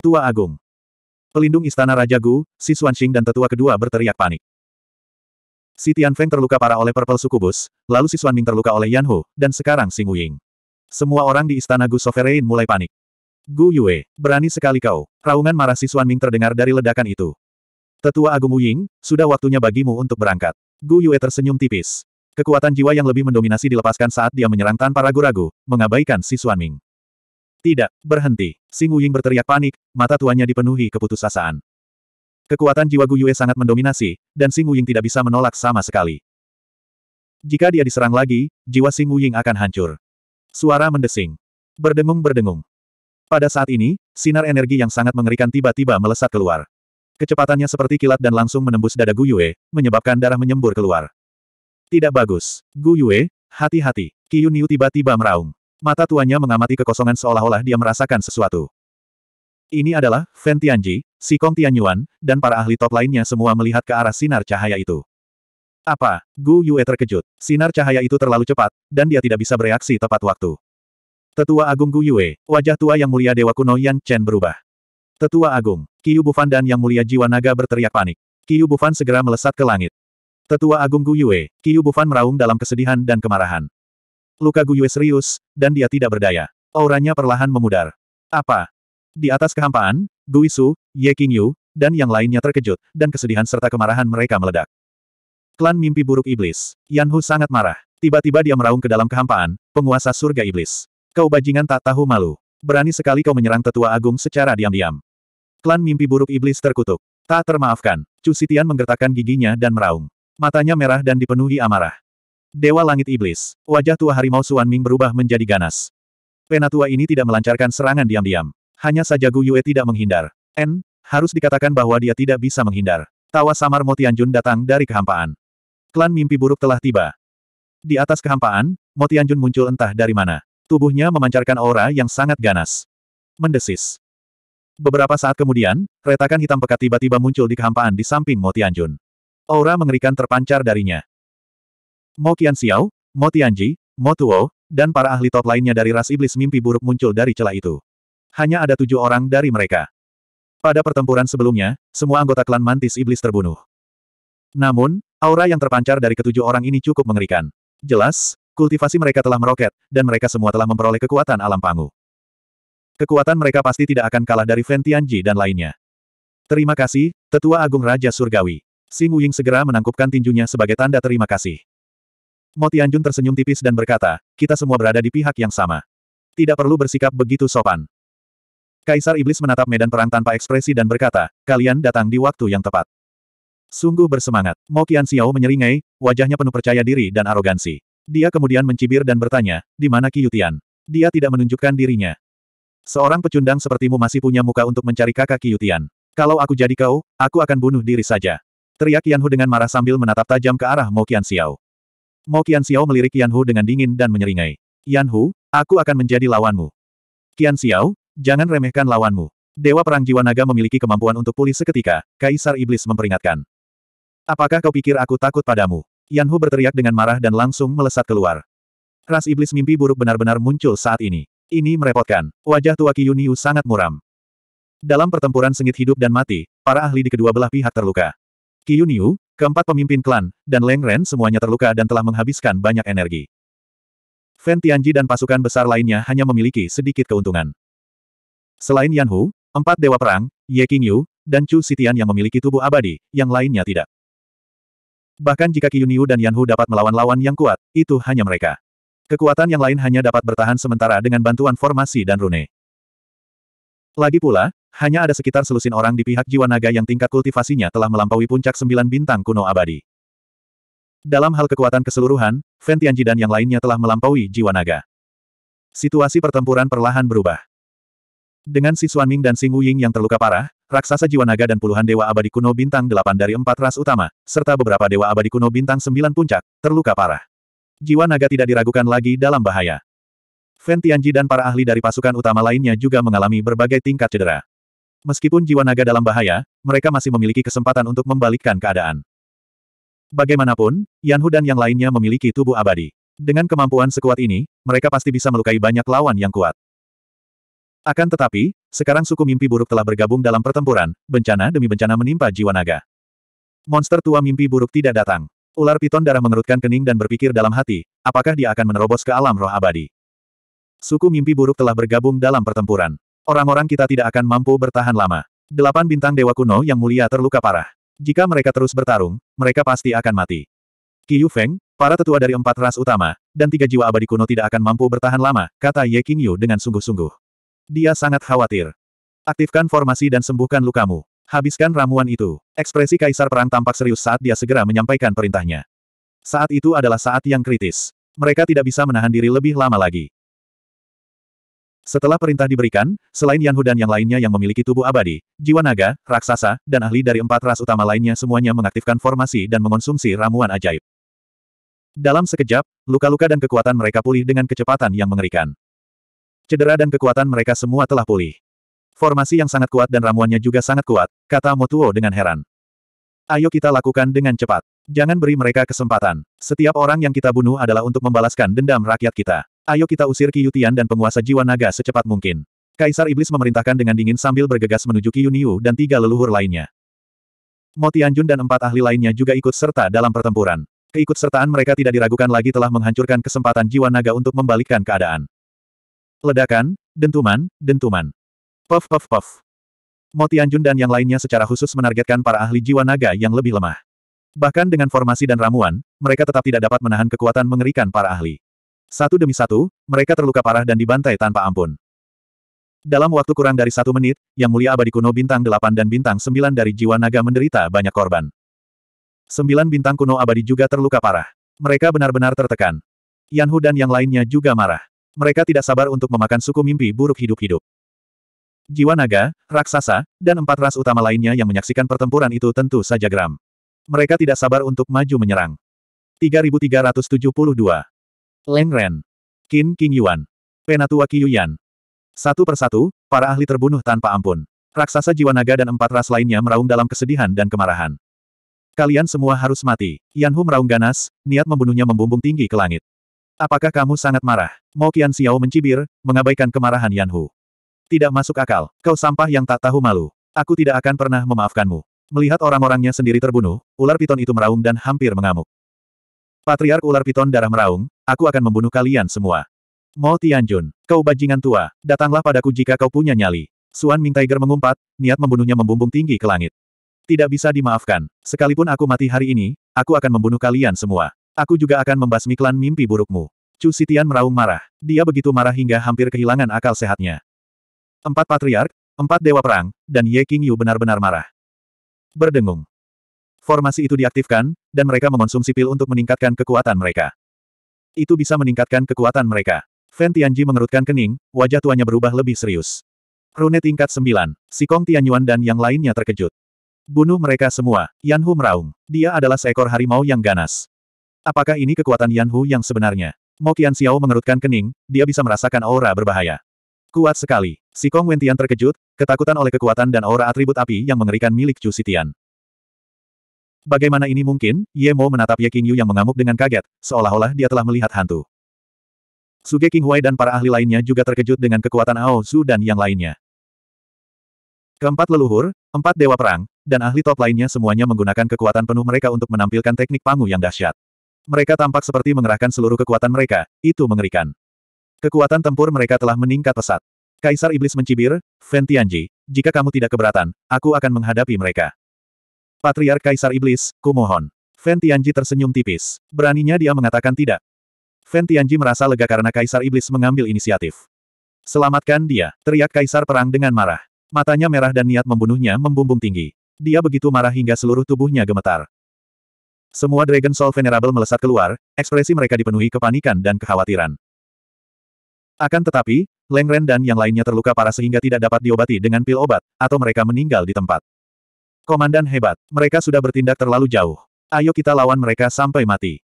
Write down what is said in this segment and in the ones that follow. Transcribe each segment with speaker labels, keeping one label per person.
Speaker 1: Tua Agung. Pelindung Istana Raja Gu, Si Xing dan tetua kedua berteriak panik. Si Tianfeng terluka parah oleh Purple Sukubus, lalu si Ming terluka oleh Yan Hu, dan sekarang Sing Wuying. Semua orang di Istana Gu Sovereign mulai panik. Gu Yue, berani sekali kau. Raungan marah si Ming terdengar dari ledakan itu. Tetua Agung Wuying, sudah waktunya bagimu untuk berangkat. Gu Yue tersenyum tipis. Kekuatan jiwa yang lebih mendominasi dilepaskan saat dia menyerang tanpa ragu-ragu, mengabaikan si Ming. Tidak, berhenti. Sing Wuying berteriak panik, mata tuanya dipenuhi keputusasaan. Kekuatan jiwa Gu Yue sangat mendominasi, dan Sing Wuying tidak bisa menolak sama sekali. Jika dia diserang lagi, jiwa Sing Wuying akan hancur. Suara mendesing. Berdengung-berdengung. Pada saat ini, sinar energi yang sangat mengerikan tiba-tiba melesat keluar. Kecepatannya seperti kilat dan langsung menembus dada Gu Yue, menyebabkan darah menyembur keluar. Tidak bagus. Gu Yue, hati-hati. Qiyun Niu tiba-tiba meraung. Mata tuanya mengamati kekosongan seolah-olah dia merasakan sesuatu. Ini adalah, Fen Tianji, si Kong Tianyuan, dan para ahli top lainnya semua melihat ke arah sinar cahaya itu. Apa? Gu Yue terkejut. Sinar cahaya itu terlalu cepat, dan dia tidak bisa bereaksi tepat waktu. Tetua Agung Gu Yue, wajah tua yang mulia Dewa Kuno Yang Chen berubah. Tetua Agung, Kiyu Bufan dan Yang Mulia Jiwa Naga berteriak panik. Kiyu Bufan segera melesat ke langit. Tetua Agung Gu Yue, Kiyu Bufan meraung dalam kesedihan dan kemarahan. Luka Guyue serius, dan dia tidak berdaya. Auranya perlahan memudar. Apa? Di atas kehampaan, Guisu, Ye Qingyu, dan yang lainnya terkejut, dan kesedihan serta kemarahan mereka meledak. Klan mimpi buruk iblis. Hu sangat marah. Tiba-tiba dia meraung ke dalam kehampaan, penguasa surga iblis. Kau bajingan tak tahu malu. Berani sekali kau menyerang tetua agung secara diam-diam. Klan mimpi buruk iblis terkutuk. Tak termaafkan. Cusitian Sitian menggertakkan giginya dan meraung. Matanya merah dan dipenuhi amarah. Dewa Langit Iblis. Wajah tua harimau Suan Ming berubah menjadi ganas. Penatua ini tidak melancarkan serangan diam-diam. Hanya saja Gu Yue tidak menghindar. N, harus dikatakan bahwa dia tidak bisa menghindar. Tawa samar Mo Tianjun datang dari kehampaan. Klan mimpi buruk telah tiba. Di atas kehampaan, Mo Tianjun muncul entah dari mana. Tubuhnya memancarkan aura yang sangat ganas. Mendesis. Beberapa saat kemudian, retakan hitam pekat tiba-tiba muncul di kehampaan di samping Mo Tianjun. Aura mengerikan terpancar darinya. Mo Qian Xiao, Mo Tianji, Mo Tuo, dan para ahli top lainnya dari ras iblis mimpi buruk muncul dari celah itu. Hanya ada tujuh orang dari mereka. Pada pertempuran sebelumnya, semua anggota klan mantis iblis terbunuh. Namun, aura yang terpancar dari ketujuh orang ini cukup mengerikan. Jelas, kultivasi mereka telah meroket, dan mereka semua telah memperoleh kekuatan alam pangu. Kekuatan mereka pasti tidak akan kalah dari Ventianji dan lainnya. Terima kasih, Tetua Agung Raja Surgawi. Sing Wuying segera menangkupkan tinjunya sebagai tanda terima kasih. Mo Tianjun tersenyum tipis dan berkata, kita semua berada di pihak yang sama. Tidak perlu bersikap begitu sopan. Kaisar Iblis menatap medan perang tanpa ekspresi dan berkata, kalian datang di waktu yang tepat. Sungguh bersemangat. Mo Qian Xiao menyeringai, wajahnya penuh percaya diri dan arogansi. Dia kemudian mencibir dan bertanya, di mana Qiutian? Dia tidak menunjukkan dirinya. Seorang pecundang sepertimu masih punya muka untuk mencari kakak Qiutian? Kalau aku jadi kau, aku akan bunuh diri saja. Teriak Yanhu dengan marah sambil menatap tajam ke arah Mo Qian Xiao. Mo Qian Xiao melirik Yan Hu dengan dingin dan menyeringai. Yan Hu, aku akan menjadi lawanmu. Qian Xiao, jangan remehkan lawanmu. Dewa Perang Jiwa Naga memiliki kemampuan untuk pulih seketika, Kaisar Iblis memperingatkan. Apakah kau pikir aku takut padamu? Yan Hu berteriak dengan marah dan langsung melesat keluar. Ras Iblis mimpi buruk benar-benar muncul saat ini. Ini merepotkan. Wajah tua Yuniu sangat muram. Dalam pertempuran sengit hidup dan mati, para ahli di kedua belah pihak terluka. Yuniu. Keempat pemimpin klan, dan Leng Ren semuanya terluka dan telah menghabiskan banyak energi. Fan Tianji dan pasukan besar lainnya hanya memiliki sedikit keuntungan. Selain Yan Hu, empat dewa perang, Ye King Yu, dan Chu Sitian yang memiliki tubuh abadi, yang lainnya tidak. Bahkan jika Qiyun dan Yanhu dapat melawan lawan yang kuat, itu hanya mereka. Kekuatan yang lain hanya dapat bertahan sementara dengan bantuan formasi dan rune. Lagi pula, hanya ada sekitar selusin orang di pihak jiwa naga yang tingkat kultivasinya telah melampaui puncak sembilan bintang kuno abadi. Dalam hal kekuatan keseluruhan, Ventianji dan yang lainnya telah melampaui jiwa naga. Situasi pertempuran perlahan berubah. Dengan si Ming dan Sing Ying yang terluka parah, raksasa jiwa naga dan puluhan dewa abadi kuno bintang delapan dari empat ras utama, serta beberapa dewa abadi kuno bintang sembilan puncak, terluka parah. Jiwa naga tidak diragukan lagi dalam bahaya. Ventianji dan para ahli dari pasukan utama lainnya juga mengalami berbagai tingkat cedera. Meskipun jiwa naga dalam bahaya, mereka masih memiliki kesempatan untuk membalikkan keadaan. Bagaimanapun, Yanhu dan yang lainnya memiliki tubuh abadi. Dengan kemampuan sekuat ini, mereka pasti bisa melukai banyak lawan yang kuat. Akan tetapi, sekarang suku mimpi buruk telah bergabung dalam pertempuran, bencana demi bencana menimpa jiwa naga. Monster tua mimpi buruk tidak datang. Ular piton darah mengerutkan kening dan berpikir dalam hati, apakah dia akan menerobos ke alam roh abadi. Suku mimpi buruk telah bergabung dalam pertempuran. Orang-orang kita tidak akan mampu bertahan lama. Delapan bintang dewa kuno yang mulia terluka parah. Jika mereka terus bertarung, mereka pasti akan mati. Qiu Feng, para tetua dari empat ras utama, dan tiga jiwa abadi kuno tidak akan mampu bertahan lama, kata Ye King dengan sungguh-sungguh. Dia sangat khawatir. Aktifkan formasi dan sembuhkan lukamu. Habiskan ramuan itu. Ekspresi Kaisar Perang tampak serius saat dia segera menyampaikan perintahnya. Saat itu adalah saat yang kritis. Mereka tidak bisa menahan diri lebih lama lagi. Setelah perintah diberikan, selain Yanhu dan yang lainnya yang memiliki tubuh abadi, jiwa naga, raksasa, dan ahli dari empat ras utama lainnya semuanya mengaktifkan formasi dan mengonsumsi ramuan ajaib. Dalam sekejap, luka-luka dan kekuatan mereka pulih dengan kecepatan yang mengerikan. Cedera dan kekuatan mereka semua telah pulih. Formasi yang sangat kuat dan ramuannya juga sangat kuat, kata Motuo dengan heran. Ayo kita lakukan dengan cepat. Jangan beri mereka kesempatan. Setiap orang yang kita bunuh adalah untuk membalaskan dendam rakyat kita. Ayo kita usir Kyutian dan penguasa jiwa naga secepat mungkin. Kaisar Iblis memerintahkan dengan dingin sambil bergegas menuju Qiyuniu dan tiga leluhur lainnya. Motianjun dan empat ahli lainnya juga ikut serta dalam pertempuran. Keikutsertaan mereka tidak diragukan lagi telah menghancurkan kesempatan jiwa naga untuk membalikkan keadaan. Ledakan, dentuman, dentuman. Puff puff puff. Motianjun dan yang lainnya secara khusus menargetkan para ahli jiwa naga yang lebih lemah. Bahkan dengan formasi dan ramuan, mereka tetap tidak dapat menahan kekuatan mengerikan para ahli. Satu demi satu, mereka terluka parah dan dibantai tanpa ampun. Dalam waktu kurang dari satu menit, Yang Mulia Abadi Kuno Bintang 8 dan Bintang 9 dari Jiwa Naga menderita banyak korban. Sembilan bintang kuno abadi juga terluka parah. Mereka benar-benar tertekan. Yanhu dan yang lainnya juga marah. Mereka tidak sabar untuk memakan suku mimpi buruk hidup-hidup. Jiwa naga, raksasa, dan empat ras utama lainnya yang menyaksikan pertempuran itu tentu saja geram. Mereka tidak sabar untuk maju menyerang. 3372 Leng Ren. Qin King Yuan. Penatua Qiyuyan. Satu persatu, para ahli terbunuh tanpa ampun. Raksasa jiwa naga dan empat ras lainnya meraung dalam kesedihan dan kemarahan. Kalian semua harus mati. Yanhu meraung ganas, niat membunuhnya membumbung tinggi ke langit. Apakah kamu sangat marah? Mo Qian Xiao mencibir, mengabaikan kemarahan Yanhu. Tidak masuk akal. Kau sampah yang tak tahu malu. Aku tidak akan pernah memaafkanmu. Melihat orang-orangnya sendiri terbunuh, ular piton itu meraung dan hampir mengamuk. Patriark ular piton darah meraung, aku akan membunuh kalian semua. Mo Tianjun, kau bajingan tua, datanglah padaku jika kau punya nyali. Suan Ming Tiger mengumpat, niat membunuhnya membumbung tinggi ke langit. Tidak bisa dimaafkan, sekalipun aku mati hari ini, aku akan membunuh kalian semua. Aku juga akan membasmi klan mimpi burukmu. Chu Sitian meraung marah. Dia begitu marah hingga hampir kehilangan akal sehatnya. Empat patriark, empat dewa perang, dan Ye King Yu benar-benar marah. Berdengung. Formasi itu diaktifkan, dan mereka mengonsumsi pil untuk meningkatkan kekuatan mereka. Itu bisa meningkatkan kekuatan mereka. Fan Tianji mengerutkan kening, wajah tuanya berubah lebih serius. Rune tingkat 9, si Kong Tianyuan dan yang lainnya terkejut. Bunuh mereka semua, Yanhu meraung. Dia adalah seekor harimau yang ganas. Apakah ini kekuatan Yanhu yang sebenarnya? Mo Qian Xiao mengerutkan kening, dia bisa merasakan aura berbahaya. Kuat sekali. Si Kong Wentian terkejut, ketakutan oleh kekuatan dan aura atribut api yang mengerikan milik Chu Sitian. Bagaimana ini mungkin? Ye Mo menatap Ye Qingyu yang mengamuk dengan kaget, seolah-olah dia telah melihat hantu. Suge King Huai dan para ahli lainnya juga terkejut dengan kekuatan Ao Su dan yang lainnya. Keempat leluhur, empat dewa perang, dan ahli top lainnya semuanya menggunakan kekuatan penuh mereka untuk menampilkan teknik pangu yang dahsyat. Mereka tampak seperti mengerahkan seluruh kekuatan mereka, itu mengerikan. Kekuatan tempur mereka telah meningkat pesat. Kaisar Iblis mencibir, Tianji, jika kamu tidak keberatan, aku akan menghadapi mereka. Patriark Kaisar Iblis, kumohon. Fen Tianji tersenyum tipis. Beraninya dia mengatakan tidak. Fen Tianji merasa lega karena Kaisar Iblis mengambil inisiatif. Selamatkan dia, teriak Kaisar Perang dengan marah. Matanya merah dan niat membunuhnya membumbung tinggi. Dia begitu marah hingga seluruh tubuhnya gemetar. Semua Dragon Soul Venerable melesat keluar, ekspresi mereka dipenuhi kepanikan dan kekhawatiran. Akan tetapi, Lengren dan yang lainnya terluka parah sehingga tidak dapat diobati dengan pil obat, atau mereka meninggal di tempat. Komandan hebat, mereka sudah bertindak terlalu jauh. Ayo kita lawan mereka sampai mati.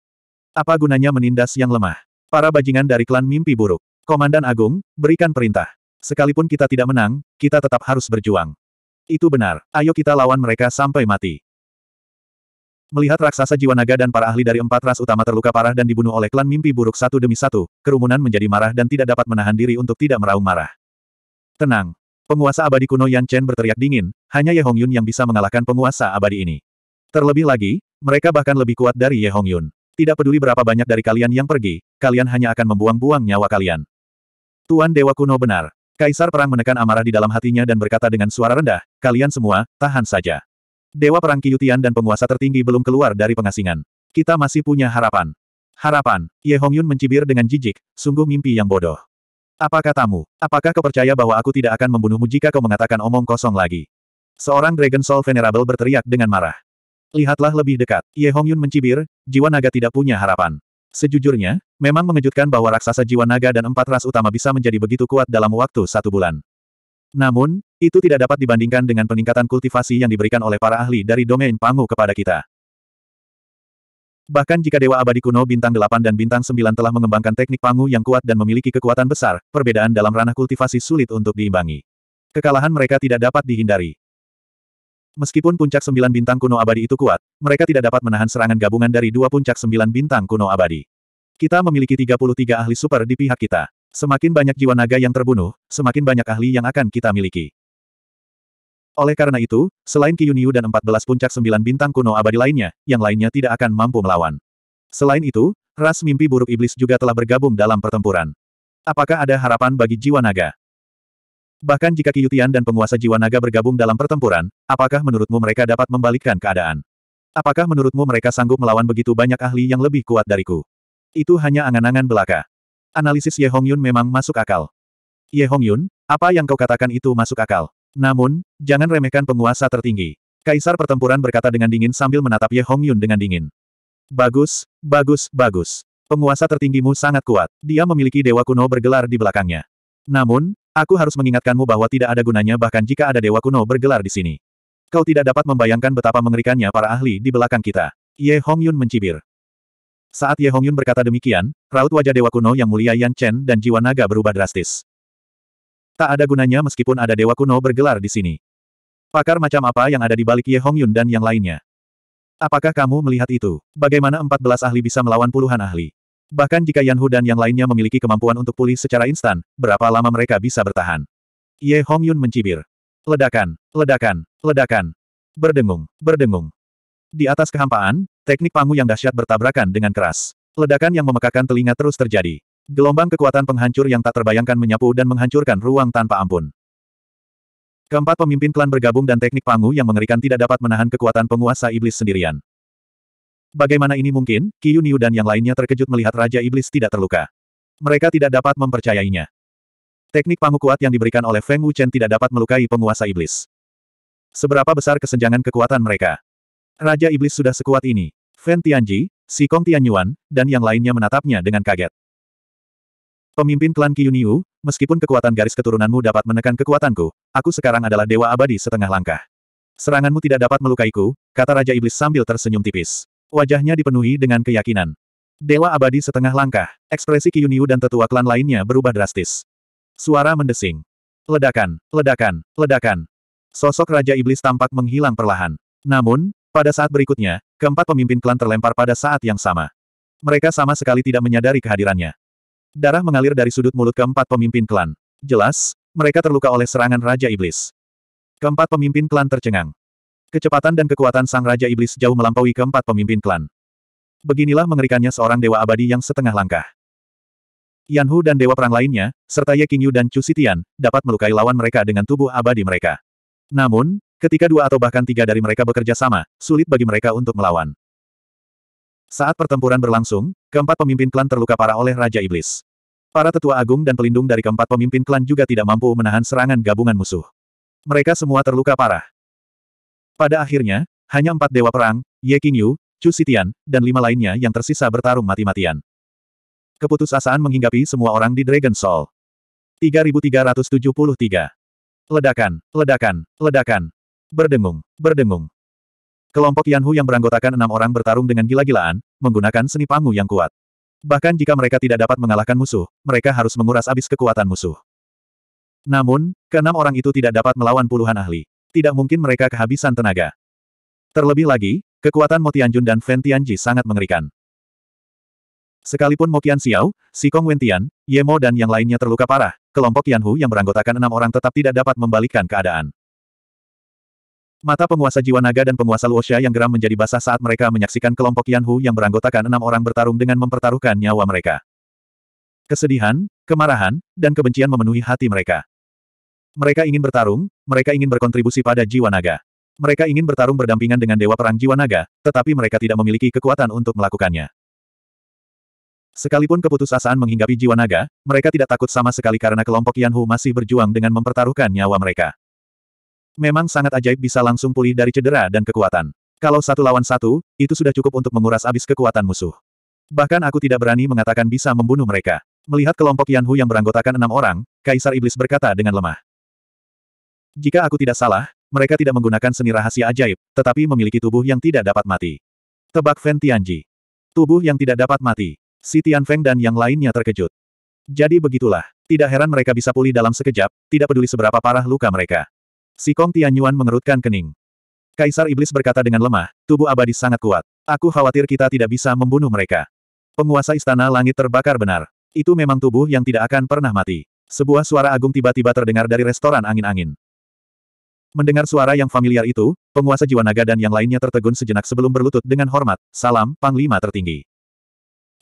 Speaker 1: Apa gunanya menindas yang lemah? Para bajingan dari klan mimpi buruk. Komandan Agung, berikan perintah. Sekalipun kita tidak menang, kita tetap harus berjuang. Itu benar, ayo kita lawan mereka sampai mati. Melihat raksasa jiwa naga dan para ahli dari empat ras utama terluka parah dan dibunuh oleh klan mimpi buruk satu demi satu, kerumunan menjadi marah dan tidak dapat menahan diri untuk tidak meraung marah. Tenang, Penguasa abadi kuno Yan Chen berteriak dingin, hanya Ye Hongyun yang bisa mengalahkan penguasa abadi ini. Terlebih lagi, mereka bahkan lebih kuat dari Ye Hongyun. Tidak peduli berapa banyak dari kalian yang pergi, kalian hanya akan membuang-buang nyawa kalian. Tuan Dewa Kuno benar. Kaisar Perang menekan amarah di dalam hatinya dan berkata dengan suara rendah, kalian semua, tahan saja. Dewa Perang Kiyutian dan penguasa tertinggi belum keluar dari pengasingan. Kita masih punya harapan. Harapan, Ye Hongyun mencibir dengan jijik, sungguh mimpi yang bodoh. Apa katamu? Apakah kau percaya bahwa aku tidak akan membunuhmu jika kau mengatakan omong kosong lagi? Seorang Dragon Soul Venerable berteriak dengan marah. Lihatlah lebih dekat. Ye Hongyun mencibir, jiwa naga tidak punya harapan. Sejujurnya, memang mengejutkan bahwa raksasa jiwa naga dan empat ras utama bisa menjadi begitu kuat dalam waktu satu bulan. Namun, itu tidak dapat dibandingkan dengan peningkatan kultivasi yang diberikan oleh para ahli dari domain Pangu kepada kita. Bahkan jika Dewa Abadi kuno bintang 8 dan bintang 9 telah mengembangkan teknik pangu yang kuat dan memiliki kekuatan besar, perbedaan dalam ranah kultivasi sulit untuk diimbangi. Kekalahan mereka tidak dapat dihindari. Meskipun puncak sembilan bintang kuno abadi itu kuat, mereka tidak dapat menahan serangan gabungan dari dua puncak sembilan bintang kuno abadi. Kita memiliki 33 ahli super di pihak kita. Semakin banyak jiwa naga yang terbunuh, semakin banyak ahli yang akan kita miliki. Oleh karena itu, selain Ki Yuniu dan 14 puncak sembilan bintang kuno abadi lainnya, yang lainnya tidak akan mampu melawan. Selain itu, ras mimpi buruk iblis juga telah bergabung dalam pertempuran. Apakah ada harapan bagi jiwa naga? Bahkan jika Kiyutian dan penguasa jiwa naga bergabung dalam pertempuran, apakah menurutmu mereka dapat membalikkan keadaan? Apakah menurutmu mereka sanggup melawan begitu banyak ahli yang lebih kuat dariku? Itu hanya angan-angan belaka. Analisis Ye Hongyun memang masuk akal. Ye Hongyun, apa yang kau katakan itu masuk akal. Namun, jangan remehkan penguasa tertinggi. Kaisar pertempuran berkata dengan dingin sambil menatap Ye Hong Yun dengan dingin. Bagus, bagus, bagus. Penguasa tertinggimu sangat kuat. Dia memiliki dewa kuno bergelar di belakangnya. Namun, aku harus mengingatkanmu bahwa tidak ada gunanya bahkan jika ada dewa kuno bergelar di sini. Kau tidak dapat membayangkan betapa mengerikannya para ahli di belakang kita. Ye Hong Yun mencibir. Saat Ye Hong Yun berkata demikian, raut wajah Dewa Kuno yang mulia Yan Chen dan jiwa naga berubah drastis. Tak ada gunanya meskipun ada dewa kuno bergelar di sini. Pakar macam apa yang ada di balik Ye Hongyun dan yang lainnya? Apakah kamu melihat itu? Bagaimana 14 ahli bisa melawan puluhan ahli? Bahkan jika Yan Hu dan yang lainnya memiliki kemampuan untuk pulih secara instan, berapa lama mereka bisa bertahan? Ye Hongyun mencibir. Ledakan, ledakan, ledakan. Berdengung, berdengung. Di atas kehampaan, teknik pangu yang dahsyat bertabrakan dengan keras. Ledakan yang memekakan telinga terus terjadi. Gelombang kekuatan penghancur yang tak terbayangkan menyapu dan menghancurkan ruang tanpa ampun. Keempat pemimpin klan bergabung dan teknik Pangu yang mengerikan tidak dapat menahan kekuatan penguasa iblis sendirian. Bagaimana ini mungkin? Kiyu Niu dan yang lainnya terkejut melihat Raja Iblis tidak terluka. Mereka tidak dapat mempercayainya. Teknik Pangu kuat yang diberikan oleh Feng Wuchen tidak dapat melukai penguasa iblis. Seberapa besar kesenjangan kekuatan mereka? Raja Iblis sudah sekuat ini. Feng Tianji, Si Kong Tianyuan, dan yang lainnya menatapnya dengan kaget. Pemimpin klan Kiyuniu, meskipun kekuatan garis keturunanmu dapat menekan kekuatanku, aku sekarang adalah dewa abadi setengah langkah. Seranganmu tidak dapat melukaiku, kata Raja Iblis sambil tersenyum tipis. Wajahnya dipenuhi dengan keyakinan. Dewa abadi setengah langkah, ekspresi Kiyuniu dan tetua klan lainnya berubah drastis. Suara mendesing. Ledakan, ledakan, ledakan. Sosok Raja Iblis tampak menghilang perlahan. Namun, pada saat berikutnya, keempat pemimpin klan terlempar pada saat yang sama. Mereka sama sekali tidak menyadari kehadirannya. Darah mengalir dari sudut mulut keempat pemimpin klan. Jelas, mereka terluka oleh serangan Raja Iblis. Keempat pemimpin klan tercengang. Kecepatan dan kekuatan sang Raja Iblis jauh melampaui keempat pemimpin klan. Beginilah mengerikannya seorang dewa abadi yang setengah langkah. Yan Hu dan dewa perang lainnya, serta Ye Qingyu dan Chu Sitian, dapat melukai lawan mereka dengan tubuh abadi mereka. Namun, ketika dua atau bahkan tiga dari mereka bekerja sama, sulit bagi mereka untuk melawan. Saat pertempuran berlangsung, Keempat pemimpin klan terluka parah oleh Raja Iblis. Para tetua agung dan pelindung dari keempat pemimpin klan juga tidak mampu menahan serangan gabungan musuh. Mereka semua terluka parah. Pada akhirnya, hanya empat dewa perang, Ye King Yu, Chu Sitian, dan lima lainnya yang tersisa bertarung mati-matian. Keputusasaan menghinggapi semua orang di Dragon Soul. 3373. Ledakan, ledakan, ledakan. Berdengung, berdengung. Kelompok Yanhu yang beranggotakan enam orang bertarung dengan gila-gilaan, menggunakan seni pangu yang kuat. Bahkan jika mereka tidak dapat mengalahkan musuh, mereka harus menguras habis kekuatan musuh. Namun, keenam orang itu tidak dapat melawan puluhan ahli. Tidak mungkin mereka kehabisan tenaga. Terlebih lagi, kekuatan Mo Tianjun dan Feng Tianji sangat mengerikan. Sekalipun Mo Qian Xiao, Kong Wentian, Mo dan yang lainnya terluka parah, kelompok Yanhu yang beranggotakan enam orang tetap tidak dapat membalikkan keadaan. Mata penguasa jiwa naga dan penguasa Luosha yang geram menjadi basah saat mereka menyaksikan kelompok Yanhu yang beranggotakan enam orang bertarung dengan mempertaruhkan nyawa mereka. Kesedihan, kemarahan, dan kebencian memenuhi hati mereka. Mereka ingin bertarung, mereka ingin berkontribusi pada jiwa naga. Mereka ingin bertarung berdampingan dengan Dewa Perang Jiwa Naga, tetapi mereka tidak memiliki kekuatan untuk melakukannya. Sekalipun keputusasaan menghinggapi jiwa naga, mereka tidak takut sama sekali karena kelompok Yanhu masih berjuang dengan mempertaruhkan nyawa mereka. Memang sangat ajaib bisa langsung pulih dari cedera dan kekuatan. Kalau satu lawan satu, itu sudah cukup untuk menguras habis kekuatan musuh. Bahkan aku tidak berani mengatakan bisa membunuh mereka. Melihat kelompok Yanhu yang beranggotakan enam orang, Kaisar Iblis berkata dengan lemah. Jika aku tidak salah, mereka tidak menggunakan seni rahasia ajaib, tetapi memiliki tubuh yang tidak dapat mati. Tebak Feng Tianji. Tubuh yang tidak dapat mati. Si Feng dan yang lainnya terkejut. Jadi begitulah, tidak heran mereka bisa pulih dalam sekejap, tidak peduli seberapa parah luka mereka. Si Kong Tianyuan mengerutkan kening. Kaisar Iblis berkata dengan lemah, tubuh abadi sangat kuat. Aku khawatir kita tidak bisa membunuh mereka. Penguasa istana langit terbakar benar. Itu memang tubuh yang tidak akan pernah mati. Sebuah suara agung tiba-tiba terdengar dari restoran angin-angin. Mendengar suara yang familiar itu, penguasa jiwa naga dan yang lainnya tertegun sejenak sebelum berlutut dengan hormat, salam, panglima tertinggi.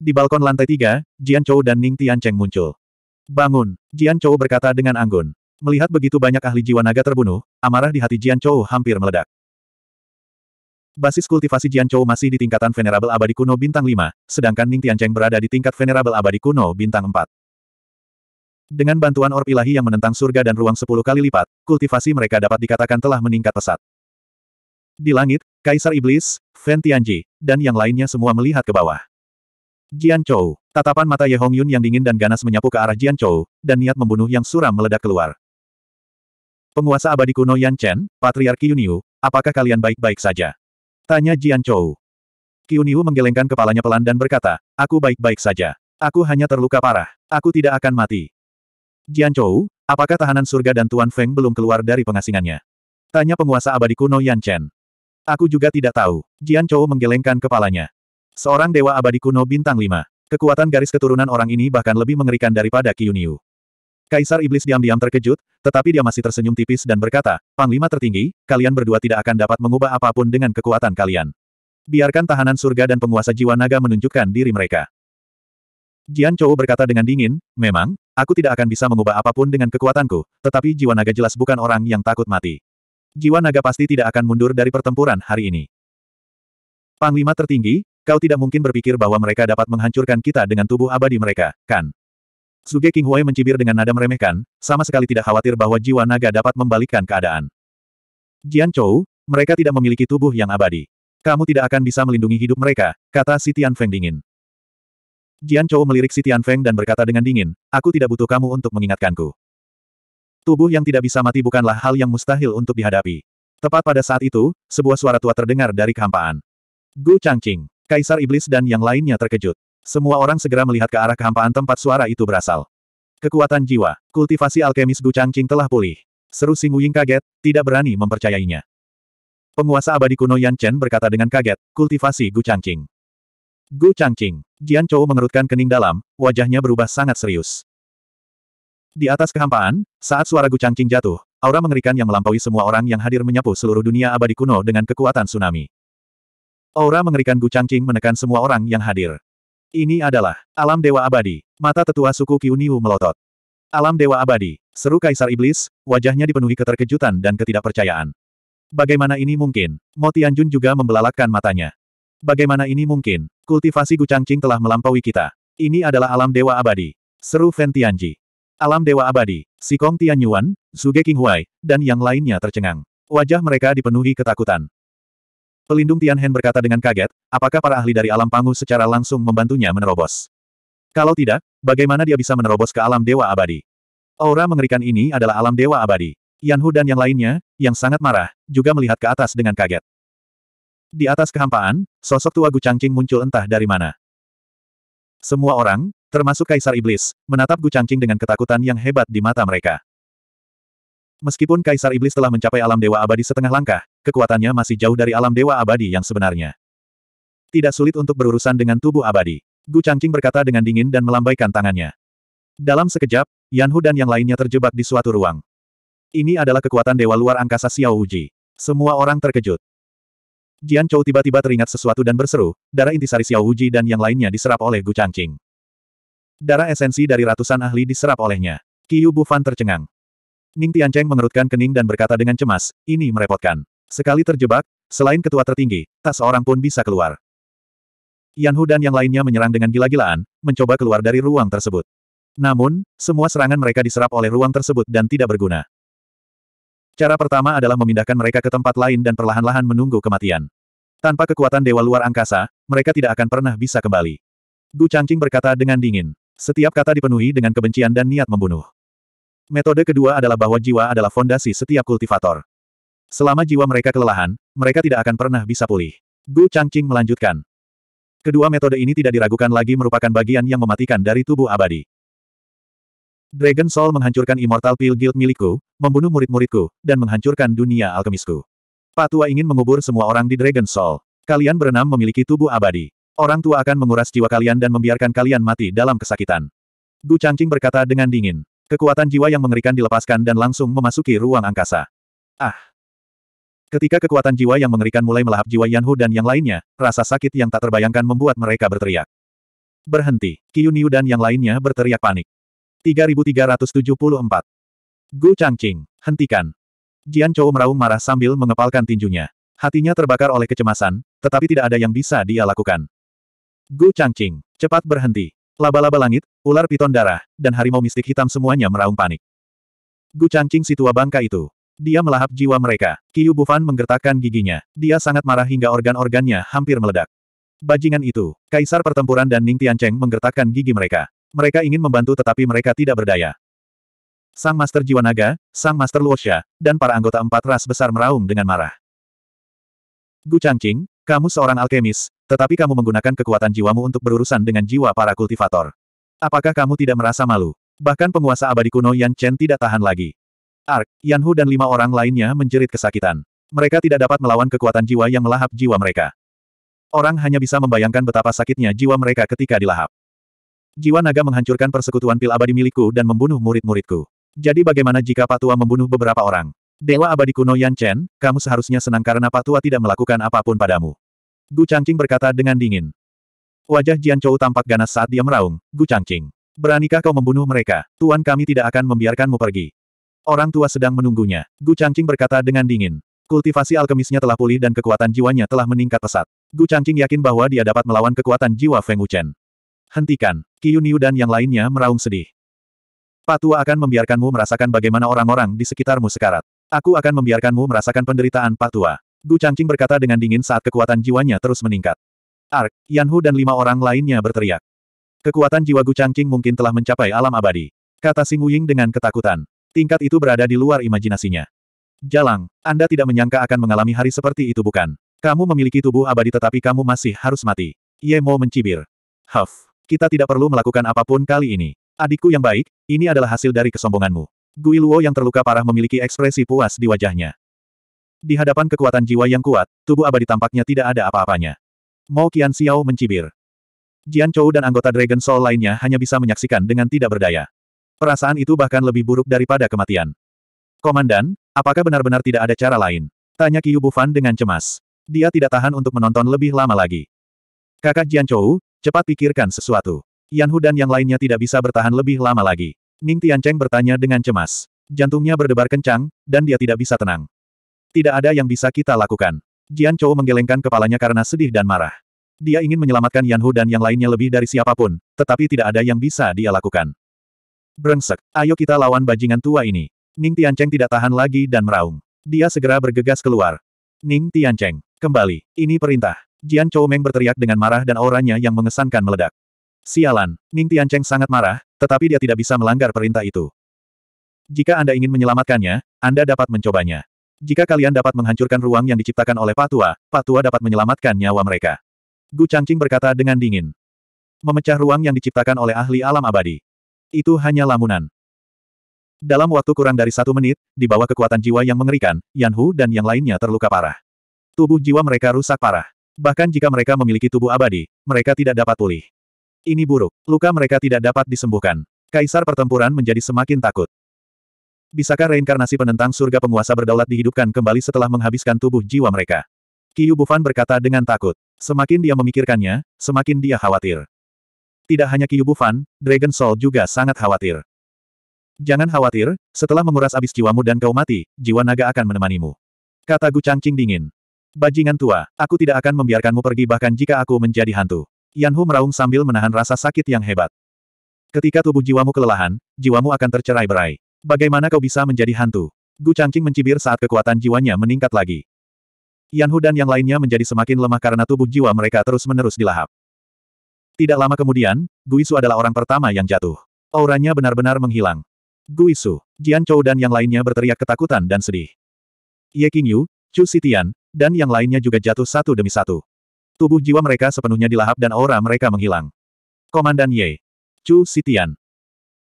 Speaker 1: Di balkon lantai tiga, Jian Chou dan Ning Tian Cheng muncul. Bangun, Jian Chou berkata dengan anggun. Melihat begitu banyak ahli jiwa naga terbunuh, amarah di hati Jian Chou hampir meledak. Basis kultivasi Jian Chou masih di tingkatan Venerable Abadi Kuno Bintang 5, sedangkan Ning Tiancheng berada di tingkat Venerable Abadi Kuno Bintang 4. Dengan bantuan Orp ilahi yang menentang surga dan ruang 10 kali lipat, kultivasi mereka dapat dikatakan telah meningkat pesat. Di langit, Kaisar Iblis, Feng Tianji, dan yang lainnya semua melihat ke bawah. Jian Chou, tatapan mata Ye Hong Yun yang dingin dan ganas menyapu ke arah Jian Chou, dan niat membunuh yang suram meledak keluar. Penguasa abadi kuno Yan Chen, Patriark Yuniu, apakah kalian baik-baik saja? Tanya Jian Chou. Qiunyu menggelengkan kepalanya pelan dan berkata, aku baik-baik saja. Aku hanya terluka parah. Aku tidak akan mati. Jian Chou, apakah tahanan surga dan Tuan Feng belum keluar dari pengasingannya? Tanya penguasa abadi kuno Yan Chen. Aku juga tidak tahu. Jian Chou menggelengkan kepalanya. Seorang dewa abadi kuno bintang lima. Kekuatan garis keturunan orang ini bahkan lebih mengerikan daripada Qiunyu. Kaisar Iblis diam-diam terkejut, tetapi dia masih tersenyum tipis dan berkata, Panglima tertinggi, kalian berdua tidak akan dapat mengubah apapun dengan kekuatan kalian. Biarkan tahanan surga dan penguasa jiwa naga menunjukkan diri mereka. Jian Chou berkata dengan dingin, memang, aku tidak akan bisa mengubah apapun dengan kekuatanku, tetapi jiwa naga jelas bukan orang yang takut mati. Jiwa naga pasti tidak akan mundur dari pertempuran hari ini. Panglima tertinggi, kau tidak mungkin berpikir bahwa mereka dapat menghancurkan kita dengan tubuh abadi mereka, kan? Suge King Hui mencibir dengan nada meremehkan, sama sekali tidak khawatir bahwa jiwa naga dapat membalikkan keadaan. Jian Chou, mereka tidak memiliki tubuh yang abadi. Kamu tidak akan bisa melindungi hidup mereka, kata si Tian Feng dingin. Jian Chou melirik si Tian Feng dan berkata dengan dingin, aku tidak butuh kamu untuk mengingatkanku. Tubuh yang tidak bisa mati bukanlah hal yang mustahil untuk dihadapi. Tepat pada saat itu, sebuah suara tua terdengar dari kehampaan. Gu Changqing, Kaisar Iblis dan yang lainnya terkejut. Semua orang segera melihat ke arah kehampaan tempat suara itu berasal. Kekuatan jiwa, kultivasi alkemis Gu Changqing telah pulih. Seru Sing Wuying kaget, tidak berani mempercayainya. Penguasa abadi kuno Yan Chen berkata dengan kaget, kultivasi Gu Changqing. Gu Changqing, Jian Chou mengerutkan kening dalam, wajahnya berubah sangat serius. Di atas kehampaan, saat suara Gu Changqing jatuh, aura mengerikan yang melampaui semua orang yang hadir menyapu seluruh dunia abadi kuno dengan kekuatan tsunami. Aura mengerikan Gu Changqing menekan semua orang yang hadir. Ini adalah alam dewa abadi. Mata tetua suku Kyuniu melotot. Alam dewa abadi, seru Kaisar Iblis, wajahnya dipenuhi keterkejutan dan ketidakpercayaan. Bagaimana ini mungkin? Mo Tianjun juga membelalakkan matanya. Bagaimana ini mungkin? Kultivasi Gucangqing telah melampaui kita. Ini adalah alam dewa abadi. Seru Feng Tianji. Alam dewa abadi, Sikong Tianyuan, Zuge Qinghuai, dan yang lainnya tercengang. Wajah mereka dipenuhi ketakutan. Pelindung Tianhen berkata dengan kaget, apakah para ahli dari alam pangu secara langsung membantunya menerobos? Kalau tidak, bagaimana dia bisa menerobos ke alam dewa abadi? Aura mengerikan ini adalah alam dewa abadi. Yanhu dan yang lainnya, yang sangat marah, juga melihat ke atas dengan kaget. Di atas kehampaan, sosok tua Gu Gucangcing muncul entah dari mana. Semua orang, termasuk Kaisar Iblis, menatap Gu Gucangcing dengan ketakutan yang hebat di mata mereka. Meskipun Kaisar Iblis telah mencapai alam Dewa Abadi setengah langkah, kekuatannya masih jauh dari alam dewa abadi yang sebenarnya. Tidak sulit untuk berurusan dengan tubuh abadi. Gu Changqing berkata dengan dingin dan melambaikan tangannya. Dalam sekejap, Yan Hu dan yang lainnya terjebak di suatu ruang. Ini adalah kekuatan dewa luar angkasa Xiao Wuji. Semua orang terkejut. Jian Chou tiba-tiba teringat sesuatu dan berseru, darah intisari Xiao Wuji dan yang lainnya diserap oleh Gu Changqing. Darah esensi dari ratusan ahli diserap olehnya. Qiu Bufan tercengang. Ning Tiancheng mengerutkan kening dan berkata dengan cemas, ini merepotkan. Sekali terjebak, selain ketua tertinggi, tak seorang pun bisa keluar. Yan Hu dan yang lainnya menyerang dengan gila-gilaan, mencoba keluar dari ruang tersebut. Namun, semua serangan mereka diserap oleh ruang tersebut dan tidak berguna. Cara pertama adalah memindahkan mereka ke tempat lain dan perlahan-lahan menunggu kematian. Tanpa kekuatan dewa luar angkasa, mereka tidak akan pernah bisa kembali. Gu Changqing berkata dengan dingin. Setiap kata dipenuhi dengan kebencian dan niat membunuh. Metode kedua adalah bahwa jiwa adalah fondasi setiap kultivator. Selama jiwa mereka kelelahan, mereka tidak akan pernah bisa pulih. Gu Changqing melanjutkan. Kedua metode ini tidak diragukan lagi merupakan bagian yang mematikan dari tubuh abadi. Dragon Soul menghancurkan Immortal Pill Guild milikku, membunuh murid-muridku, dan menghancurkan dunia alkemisku. Patua ingin mengubur semua orang di Dragon Soul. Kalian berenam memiliki tubuh abadi. Orang tua akan menguras jiwa kalian dan membiarkan kalian mati dalam kesakitan. Gu Changqing berkata dengan dingin. Kekuatan jiwa yang mengerikan dilepaskan dan langsung memasuki ruang angkasa. Ah! Ketika kekuatan jiwa yang mengerikan mulai melahap jiwa Yanhu dan yang lainnya, rasa sakit yang tak terbayangkan membuat mereka berteriak. Berhenti, Qiyuniu dan yang lainnya berteriak panik. 3374. Gu Changqing, hentikan. Jian Chou meraung marah sambil mengepalkan tinjunya. Hatinya terbakar oleh kecemasan, tetapi tidak ada yang bisa dia lakukan. Gu Changqing, cepat berhenti. Laba-laba langit, ular piton darah, dan harimau mistik hitam semuanya meraung panik. Gu Changqing si tua bangka itu, dia melahap jiwa mereka. Kiyu Bufan menggertakkan giginya. Dia sangat marah hingga organ-organnya hampir meledak. Bajingan itu, Kaisar Pertempuran dan Ning Tiancheng menggertakkan gigi mereka. Mereka ingin membantu tetapi mereka tidak berdaya. Sang Master Jiwa Naga, Sang Master Luosha, dan para anggota empat ras besar meraung dengan marah. Gu Changqing, kamu seorang alkemis, tetapi kamu menggunakan kekuatan jiwamu untuk berurusan dengan jiwa para kultivator. Apakah kamu tidak merasa malu? Bahkan penguasa abadi kuno Yan Chen tidak tahan lagi. Ark, Yanhu dan lima orang lainnya menjerit kesakitan. Mereka tidak dapat melawan kekuatan jiwa yang melahap jiwa mereka. Orang hanya bisa membayangkan betapa sakitnya jiwa mereka ketika dilahap. Jiwa naga menghancurkan persekutuan pil abadi milikku dan membunuh murid-muridku. Jadi bagaimana jika Pak Tua membunuh beberapa orang? Dewa abadi kuno Yan Chen, kamu seharusnya senang karena Pak Tua tidak melakukan apapun padamu. Gu Changqing berkata dengan dingin. Wajah Jian Chou tampak ganas saat dia meraung, Gu Changqing. Beranikah kau membunuh mereka? Tuan kami tidak akan membiarkanmu pergi. Orang tua sedang menunggunya. Gu Changqing berkata dengan dingin. Kultivasi alkemisnya telah pulih dan kekuatan jiwanya telah meningkat pesat. Gu Changqing yakin bahwa dia dapat melawan kekuatan jiwa Feng Wuchen. Hentikan. Qiyunyu dan yang lainnya meraung sedih. Patua akan membiarkanmu merasakan bagaimana orang-orang di sekitarmu sekarat. Aku akan membiarkanmu merasakan penderitaan Patua. Gu Changqing berkata dengan dingin saat kekuatan jiwanya terus meningkat. Ark, Yanhu dan lima orang lainnya berteriak. Kekuatan jiwa Gu Changqing mungkin telah mencapai alam abadi. Kata Sing Wuying dengan ketakutan. Tingkat itu berada di luar imajinasinya. Jalang, Anda tidak menyangka akan mengalami hari seperti itu bukan? Kamu memiliki tubuh abadi tetapi kamu masih harus mati. Yemo mencibir. Huff, kita tidak perlu melakukan apapun kali ini. Adikku yang baik, ini adalah hasil dari kesombonganmu. Gui Luo yang terluka parah memiliki ekspresi puas di wajahnya. Di hadapan kekuatan jiwa yang kuat, tubuh abadi tampaknya tidak ada apa-apanya. Mo Qian Xiao mencibir. Jian Chou dan anggota Dragon Soul lainnya hanya bisa menyaksikan dengan tidak berdaya. Perasaan itu bahkan lebih buruk daripada kematian. Komandan, apakah benar-benar tidak ada cara lain? Tanya Qiu Bufan dengan cemas. Dia tidak tahan untuk menonton lebih lama lagi. Kakak Jian Chou, cepat pikirkan sesuatu. Yan Hu dan yang lainnya tidak bisa bertahan lebih lama lagi. Ning Cheng bertanya dengan cemas. Jantungnya berdebar kencang, dan dia tidak bisa tenang. Tidak ada yang bisa kita lakukan. Jian Chou menggelengkan kepalanya karena sedih dan marah. Dia ingin menyelamatkan Yan Hu dan yang lainnya lebih dari siapapun, tetapi tidak ada yang bisa dia lakukan. Brengsek, ayo kita lawan bajingan tua ini. Ning Tiancheng tidak tahan lagi dan meraung. Dia segera bergegas keluar. Ning Tiancheng, kembali, ini perintah. Jian Chou Meng berteriak dengan marah dan auranya yang mengesankan meledak. Sialan, Ning Tiancheng sangat marah, tetapi dia tidak bisa melanggar perintah itu. Jika Anda ingin menyelamatkannya, Anda dapat mencobanya. Jika kalian dapat menghancurkan ruang yang diciptakan oleh Patua, Patua dapat menyelamatkan nyawa mereka. Gu Changqing berkata dengan dingin. Memecah ruang yang diciptakan oleh ahli alam abadi. Itu hanya lamunan. Dalam waktu kurang dari satu menit, di bawah kekuatan jiwa yang mengerikan, Yan Hu dan yang lainnya terluka parah. Tubuh jiwa mereka rusak parah. Bahkan jika mereka memiliki tubuh abadi, mereka tidak dapat pulih. Ini buruk. Luka mereka tidak dapat disembuhkan. Kaisar pertempuran menjadi semakin takut. Bisakah reinkarnasi penentang surga penguasa berdaulat dihidupkan kembali setelah menghabiskan tubuh jiwa mereka? Kiyu Bufan berkata dengan takut. Semakin dia memikirkannya, semakin dia khawatir. Tidak hanya Kyubu Fan, Dragon Soul juga sangat khawatir. Jangan khawatir, setelah menguras abis jiwamu dan kau mati, jiwa naga akan menemanimu. Kata Gu Changqing dingin. Bajingan tua, aku tidak akan membiarkanmu pergi bahkan jika aku menjadi hantu. Yanhu meraung sambil menahan rasa sakit yang hebat. Ketika tubuh jiwamu kelelahan, jiwamu akan tercerai-berai. Bagaimana kau bisa menjadi hantu? Gu Changqing mencibir saat kekuatan jiwanya meningkat lagi. Yanhu dan yang lainnya menjadi semakin lemah karena tubuh jiwa mereka terus-menerus dilahap. Tidak lama kemudian, Guisu adalah orang pertama yang jatuh. Auranya benar-benar menghilang. Guisu, Jian Chou dan yang lainnya berteriak ketakutan dan sedih. Ye Qingyu, Chu Sitian, dan yang lainnya juga jatuh satu demi satu. Tubuh jiwa mereka sepenuhnya dilahap dan aura mereka menghilang. Komandan Ye, Chu Sitian,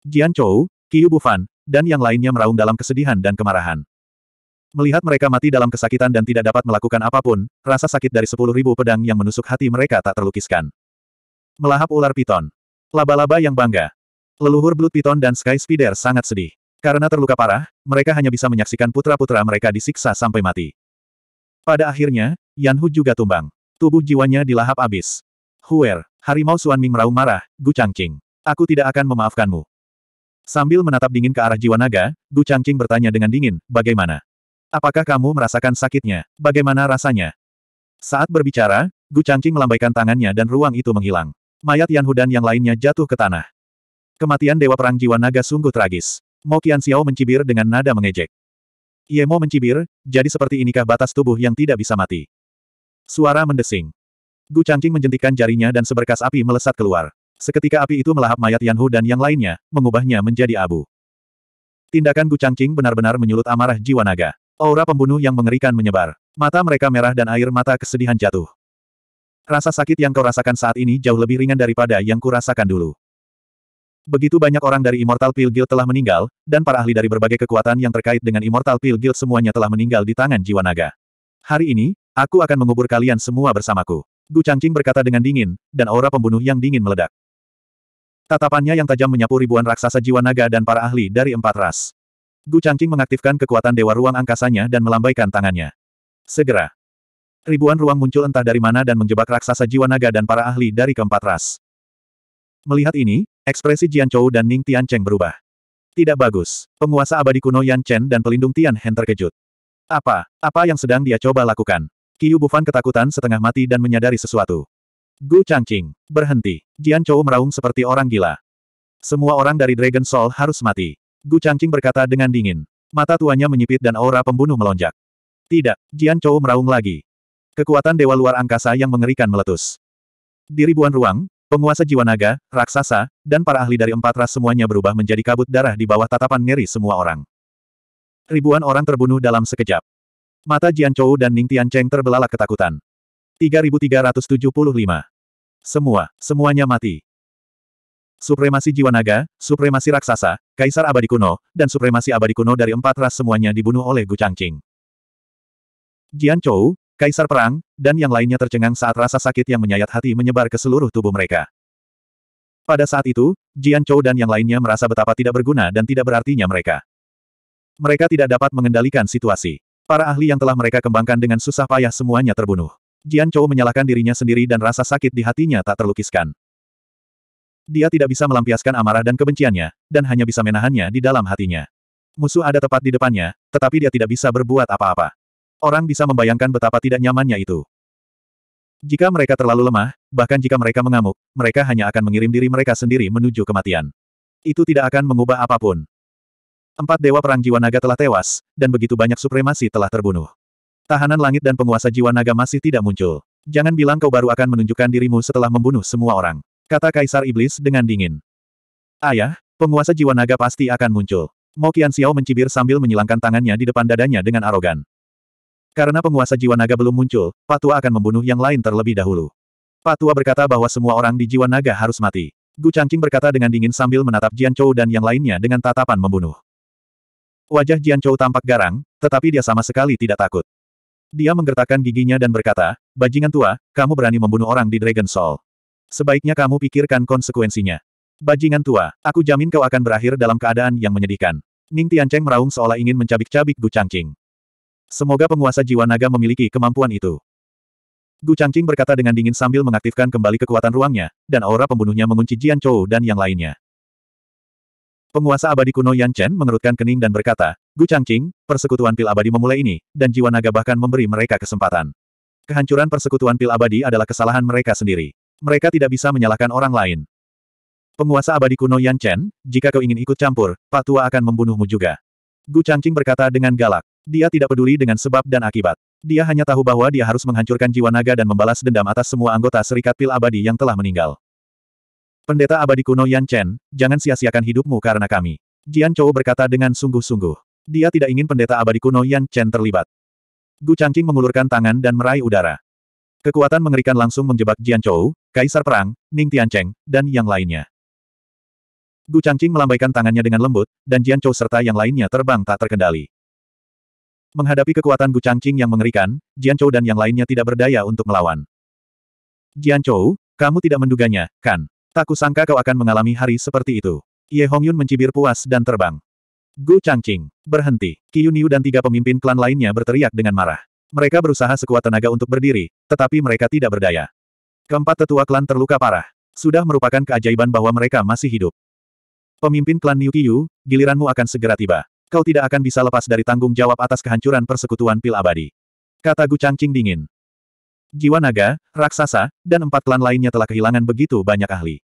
Speaker 1: Jian Chou, Qiu Bufan, dan yang lainnya meraung dalam kesedihan dan kemarahan. Melihat mereka mati dalam kesakitan dan tidak dapat melakukan apapun, rasa sakit dari sepuluh ribu pedang yang menusuk hati mereka tak terlukiskan. Melahap ular piton. Laba-laba yang bangga. Leluhur Blood Piton dan Sky Spider sangat sedih. Karena terluka parah, mereka hanya bisa menyaksikan putra-putra mereka disiksa sampai mati. Pada akhirnya, yan hu juga tumbang. Tubuh jiwanya dilahap abis. Huer, harimau ming meraung marah, Gu Changqing. Aku tidak akan memaafkanmu. Sambil menatap dingin ke arah jiwa naga, Gu Changqing bertanya dengan dingin, bagaimana? Apakah kamu merasakan sakitnya? Bagaimana rasanya? Saat berbicara, Gu Changqing melambaikan tangannya dan ruang itu menghilang. Mayat Yan dan yang lainnya jatuh ke tanah. Kematian Dewa Perang Jiwa Naga sungguh tragis. Mo Qian Xiao mencibir dengan nada mengejek. Ye Mo mencibir, jadi seperti inikah batas tubuh yang tidak bisa mati. Suara mendesing. Gu Changqing menjentikan jarinya dan seberkas api melesat keluar. Seketika api itu melahap mayat Yan Hu dan yang lainnya, mengubahnya menjadi abu. Tindakan Gu Changqing benar-benar menyulut amarah jiwa naga. Aura pembunuh yang mengerikan menyebar. Mata mereka merah dan air mata kesedihan jatuh. Rasa sakit yang kau rasakan saat ini jauh lebih ringan daripada yang kurasakan dulu. Begitu banyak orang dari Immortal Pill Guild telah meninggal, dan para ahli dari berbagai kekuatan yang terkait dengan Immortal Pill Guild semuanya telah meninggal di tangan jiwa naga. Hari ini, aku akan mengubur kalian semua bersamaku. Gu Changqing berkata dengan dingin, dan aura pembunuh yang dingin meledak. Tatapannya yang tajam menyapu ribuan raksasa jiwa naga dan para ahli dari empat ras. Gu Changqing mengaktifkan kekuatan Dewa Ruang Angkasanya dan melambaikan tangannya. Segera, Ribuan ruang muncul entah dari mana dan menjebak raksasa jiwa naga dan para ahli dari keempat ras. Melihat ini, ekspresi Jian Chou dan Ning Tian Cheng berubah. Tidak bagus. Penguasa abadi kuno Yan Chen dan pelindung Tian Hen terkejut. Apa? Apa yang sedang dia coba lakukan? Qiu Bufan ketakutan setengah mati dan menyadari sesuatu. Gu Changqing. Berhenti. Jian Chou meraung seperti orang gila. Semua orang dari Dragon Soul harus mati. Gu Changqing berkata dengan dingin. Mata tuanya menyipit dan aura pembunuh melonjak. Tidak, Jian Chou meraung lagi. Kekuatan dewa luar angkasa yang mengerikan meletus. Di ribuan ruang, penguasa jiwa naga, raksasa, dan para ahli dari empat ras semuanya berubah menjadi kabut darah di bawah tatapan ngeri semua orang. Ribuan orang terbunuh dalam sekejap. Mata Jian Chou dan Ning Tian Cheng terbelalak ketakutan. 3375. Semua, semuanya mati. Supremasi jiwa naga, supremasi raksasa, kaisar abadi kuno, dan supremasi abadi kuno dari empat ras semuanya dibunuh oleh Gu Changqing. Jian Chou, Kaisar Perang, dan yang lainnya tercengang saat rasa sakit yang menyayat hati menyebar ke seluruh tubuh mereka. Pada saat itu, Jian Chou dan yang lainnya merasa betapa tidak berguna dan tidak berartinya mereka. Mereka tidak dapat mengendalikan situasi. Para ahli yang telah mereka kembangkan dengan susah payah semuanya terbunuh. Jian Chou menyalahkan dirinya sendiri dan rasa sakit di hatinya tak terlukiskan. Dia tidak bisa melampiaskan amarah dan kebenciannya, dan hanya bisa menahannya di dalam hatinya. Musuh ada tepat di depannya, tetapi dia tidak bisa berbuat apa-apa. Orang bisa membayangkan betapa tidak nyamannya itu. Jika mereka terlalu lemah, bahkan jika mereka mengamuk, mereka hanya akan mengirim diri mereka sendiri menuju kematian. Itu tidak akan mengubah apapun. Empat dewa perang jiwa naga telah tewas, dan begitu banyak supremasi telah terbunuh. Tahanan langit dan penguasa jiwa naga masih tidak muncul. Jangan bilang kau baru akan menunjukkan dirimu setelah membunuh semua orang. Kata Kaisar Iblis dengan dingin. Ayah, penguasa jiwa naga pasti akan muncul. Mo Qian Xiao mencibir sambil menyilangkan tangannya di depan dadanya dengan arogan. Karena penguasa jiwa naga belum muncul, Patua akan membunuh yang lain terlebih dahulu. Patua berkata bahwa semua orang di jiwa naga harus mati. Gu Changqing berkata dengan dingin sambil menatap Jian Chou dan yang lainnya dengan tatapan membunuh. Wajah Jian Chou tampak garang, tetapi dia sama sekali tidak takut. Dia menggertakkan giginya dan berkata, Bajingan tua, kamu berani membunuh orang di Dragon Soul. Sebaiknya kamu pikirkan konsekuensinya. Bajingan tua, aku jamin kau akan berakhir dalam keadaan yang menyedihkan. Ning Tiancheng meraung seolah ingin mencabik-cabik Gu Changqing. Semoga penguasa jiwa naga memiliki kemampuan itu. Gu Changqing berkata dengan dingin sambil mengaktifkan kembali kekuatan ruangnya, dan aura pembunuhnya mengunci Jian Chou dan yang lainnya. Penguasa abadi kuno Yan Chen mengerutkan kening dan berkata, Gu Changqing, persekutuan pil abadi memulai ini, dan jiwa naga bahkan memberi mereka kesempatan. Kehancuran persekutuan pil abadi adalah kesalahan mereka sendiri. Mereka tidak bisa menyalahkan orang lain. Penguasa abadi kuno Yan Chen, jika kau ingin ikut campur, Pak Tua akan membunuhmu juga. Gu Changqing berkata dengan galak. Dia tidak peduli dengan sebab dan akibat. Dia hanya tahu bahwa dia harus menghancurkan jiwa naga dan membalas dendam atas semua anggota Serikat Pil Abadi yang telah meninggal. Pendeta abadi kuno Yan Chen, jangan sia-siakan hidupmu karena kami. Jian Chou berkata dengan sungguh-sungguh. Dia tidak ingin pendeta abadi kuno Yan Chen terlibat. Gu Changqing mengulurkan tangan dan meraih udara. Kekuatan mengerikan langsung menjebak Jian Chou, Kaisar Perang, Ning Tiancheng, dan yang lainnya. Gu Changqing melambaikan tangannya dengan lembut, dan Jian Chou serta yang lainnya terbang tak terkendali. Menghadapi kekuatan Gu Changqing yang mengerikan, Jian Chou dan yang lainnya tidak berdaya untuk melawan. Jian Chou, kamu tidak menduganya, kan? Tak kusangka kau akan mengalami hari seperti itu. Ye Hongyun mencibir puas dan terbang. Gu Changqing, berhenti. Qiu Niu dan tiga pemimpin klan lainnya berteriak dengan marah. Mereka berusaha sekuat tenaga untuk berdiri, tetapi mereka tidak berdaya. Keempat tetua klan terluka parah. Sudah merupakan keajaiban bahwa mereka masih hidup. Pemimpin klan Niu Qiu, giliranmu akan segera tiba kau tidak akan bisa lepas dari tanggung jawab atas kehancuran persekutuan pil abadi. Kata Gu Changqing dingin. Jiwa naga, raksasa, dan empat klan lainnya telah kehilangan begitu banyak ahli.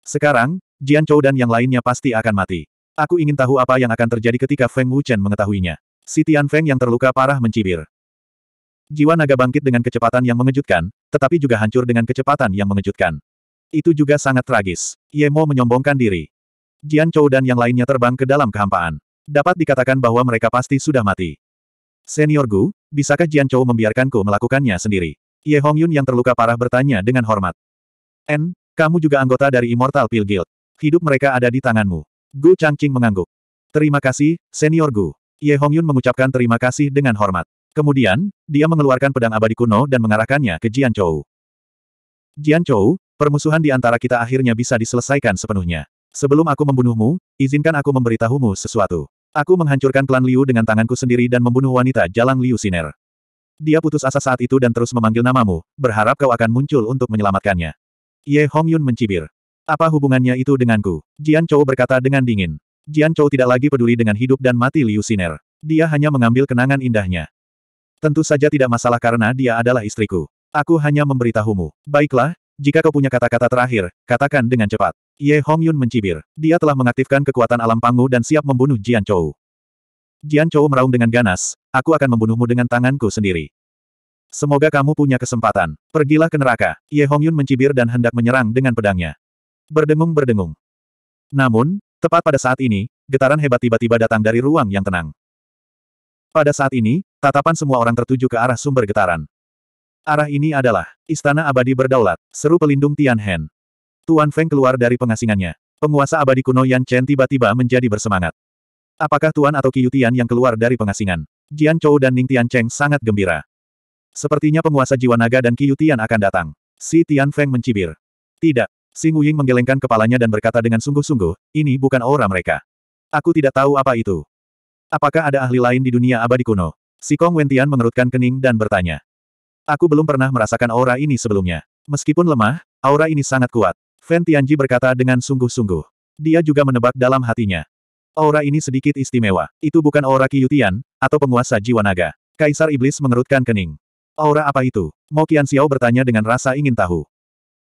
Speaker 1: Sekarang, Jian Chou dan yang lainnya pasti akan mati. Aku ingin tahu apa yang akan terjadi ketika Feng Wuchen mengetahuinya. Si Tian Feng yang terluka parah mencibir. Jiwa naga bangkit dengan kecepatan yang mengejutkan, tetapi juga hancur dengan kecepatan yang mengejutkan. Itu juga sangat tragis. Ye Mo menyombongkan diri. Jian Chou dan yang lainnya terbang ke dalam kehampaan. Dapat dikatakan bahwa mereka pasti sudah mati. Senior Gu, bisakah Jian Chou membiarkanku melakukannya sendiri? Ye Hong Yun yang terluka parah bertanya dengan hormat. N, kamu juga anggota dari Immortal Pill Guild. Hidup mereka ada di tanganmu. Gu Changqing mengangguk. Terima kasih, Senior Gu. Ye Hong Yun mengucapkan terima kasih dengan hormat. Kemudian, dia mengeluarkan pedang abadi kuno dan mengarahkannya ke Jian Chou. Jian Chou, permusuhan di antara kita akhirnya bisa diselesaikan sepenuhnya. Sebelum aku membunuhmu, izinkan aku memberitahumu sesuatu. Aku menghancurkan klan Liu dengan tanganku sendiri dan membunuh wanita jalang Liu Siner. Dia putus asa saat itu dan terus memanggil namamu, berharap kau akan muncul untuk menyelamatkannya. Ye Hongyun mencibir. Apa hubungannya itu denganku? Jian Chou berkata dengan dingin. Jian Chou tidak lagi peduli dengan hidup dan mati Liu Siner. Dia hanya mengambil kenangan indahnya. Tentu saja tidak masalah karena dia adalah istriku. Aku hanya memberitahumu. Baiklah, jika kau punya kata-kata terakhir, katakan dengan cepat. Ye Hongyun mencibir. Dia telah mengaktifkan kekuatan alam pangu dan siap membunuh Jian Chou. Jian Chou meraung dengan ganas, aku akan membunuhmu dengan tanganku sendiri. Semoga kamu punya kesempatan. Pergilah ke neraka. Ye Hongyun mencibir dan hendak menyerang dengan pedangnya. Berdengung-berdengung. Namun, tepat pada saat ini, getaran hebat tiba-tiba datang dari ruang yang tenang. Pada saat ini, tatapan semua orang tertuju ke arah sumber getaran. Arah ini adalah Istana Abadi Berdaulat, seru pelindung Tian Hen. Tuan Feng keluar dari pengasingannya. Penguasa abadi kuno Yan Chen tiba-tiba menjadi bersemangat. Apakah Tuan atau Qiu Tian yang keluar dari pengasingan? Jian Chou dan Ning Tian Cheng sangat gembira. Sepertinya penguasa jiwa naga dan Qiu Tian akan datang. Si Tian Feng mencibir. Tidak. Mu Wuying menggelengkan kepalanya dan berkata dengan sungguh-sungguh, ini bukan aura mereka. Aku tidak tahu apa itu. Apakah ada ahli lain di dunia abadi kuno? Si Kong Wentian mengerutkan kening dan bertanya. Aku belum pernah merasakan aura ini sebelumnya. Meskipun lemah, aura ini sangat kuat. Fan Tianji berkata dengan sungguh-sungguh. Dia juga menebak dalam hatinya. Aura ini sedikit istimewa. Itu bukan aura Qiutian atau penguasa jiwa naga. Kaisar Iblis mengerutkan kening. Aura apa itu? Mo Qian Xiao bertanya dengan rasa ingin tahu.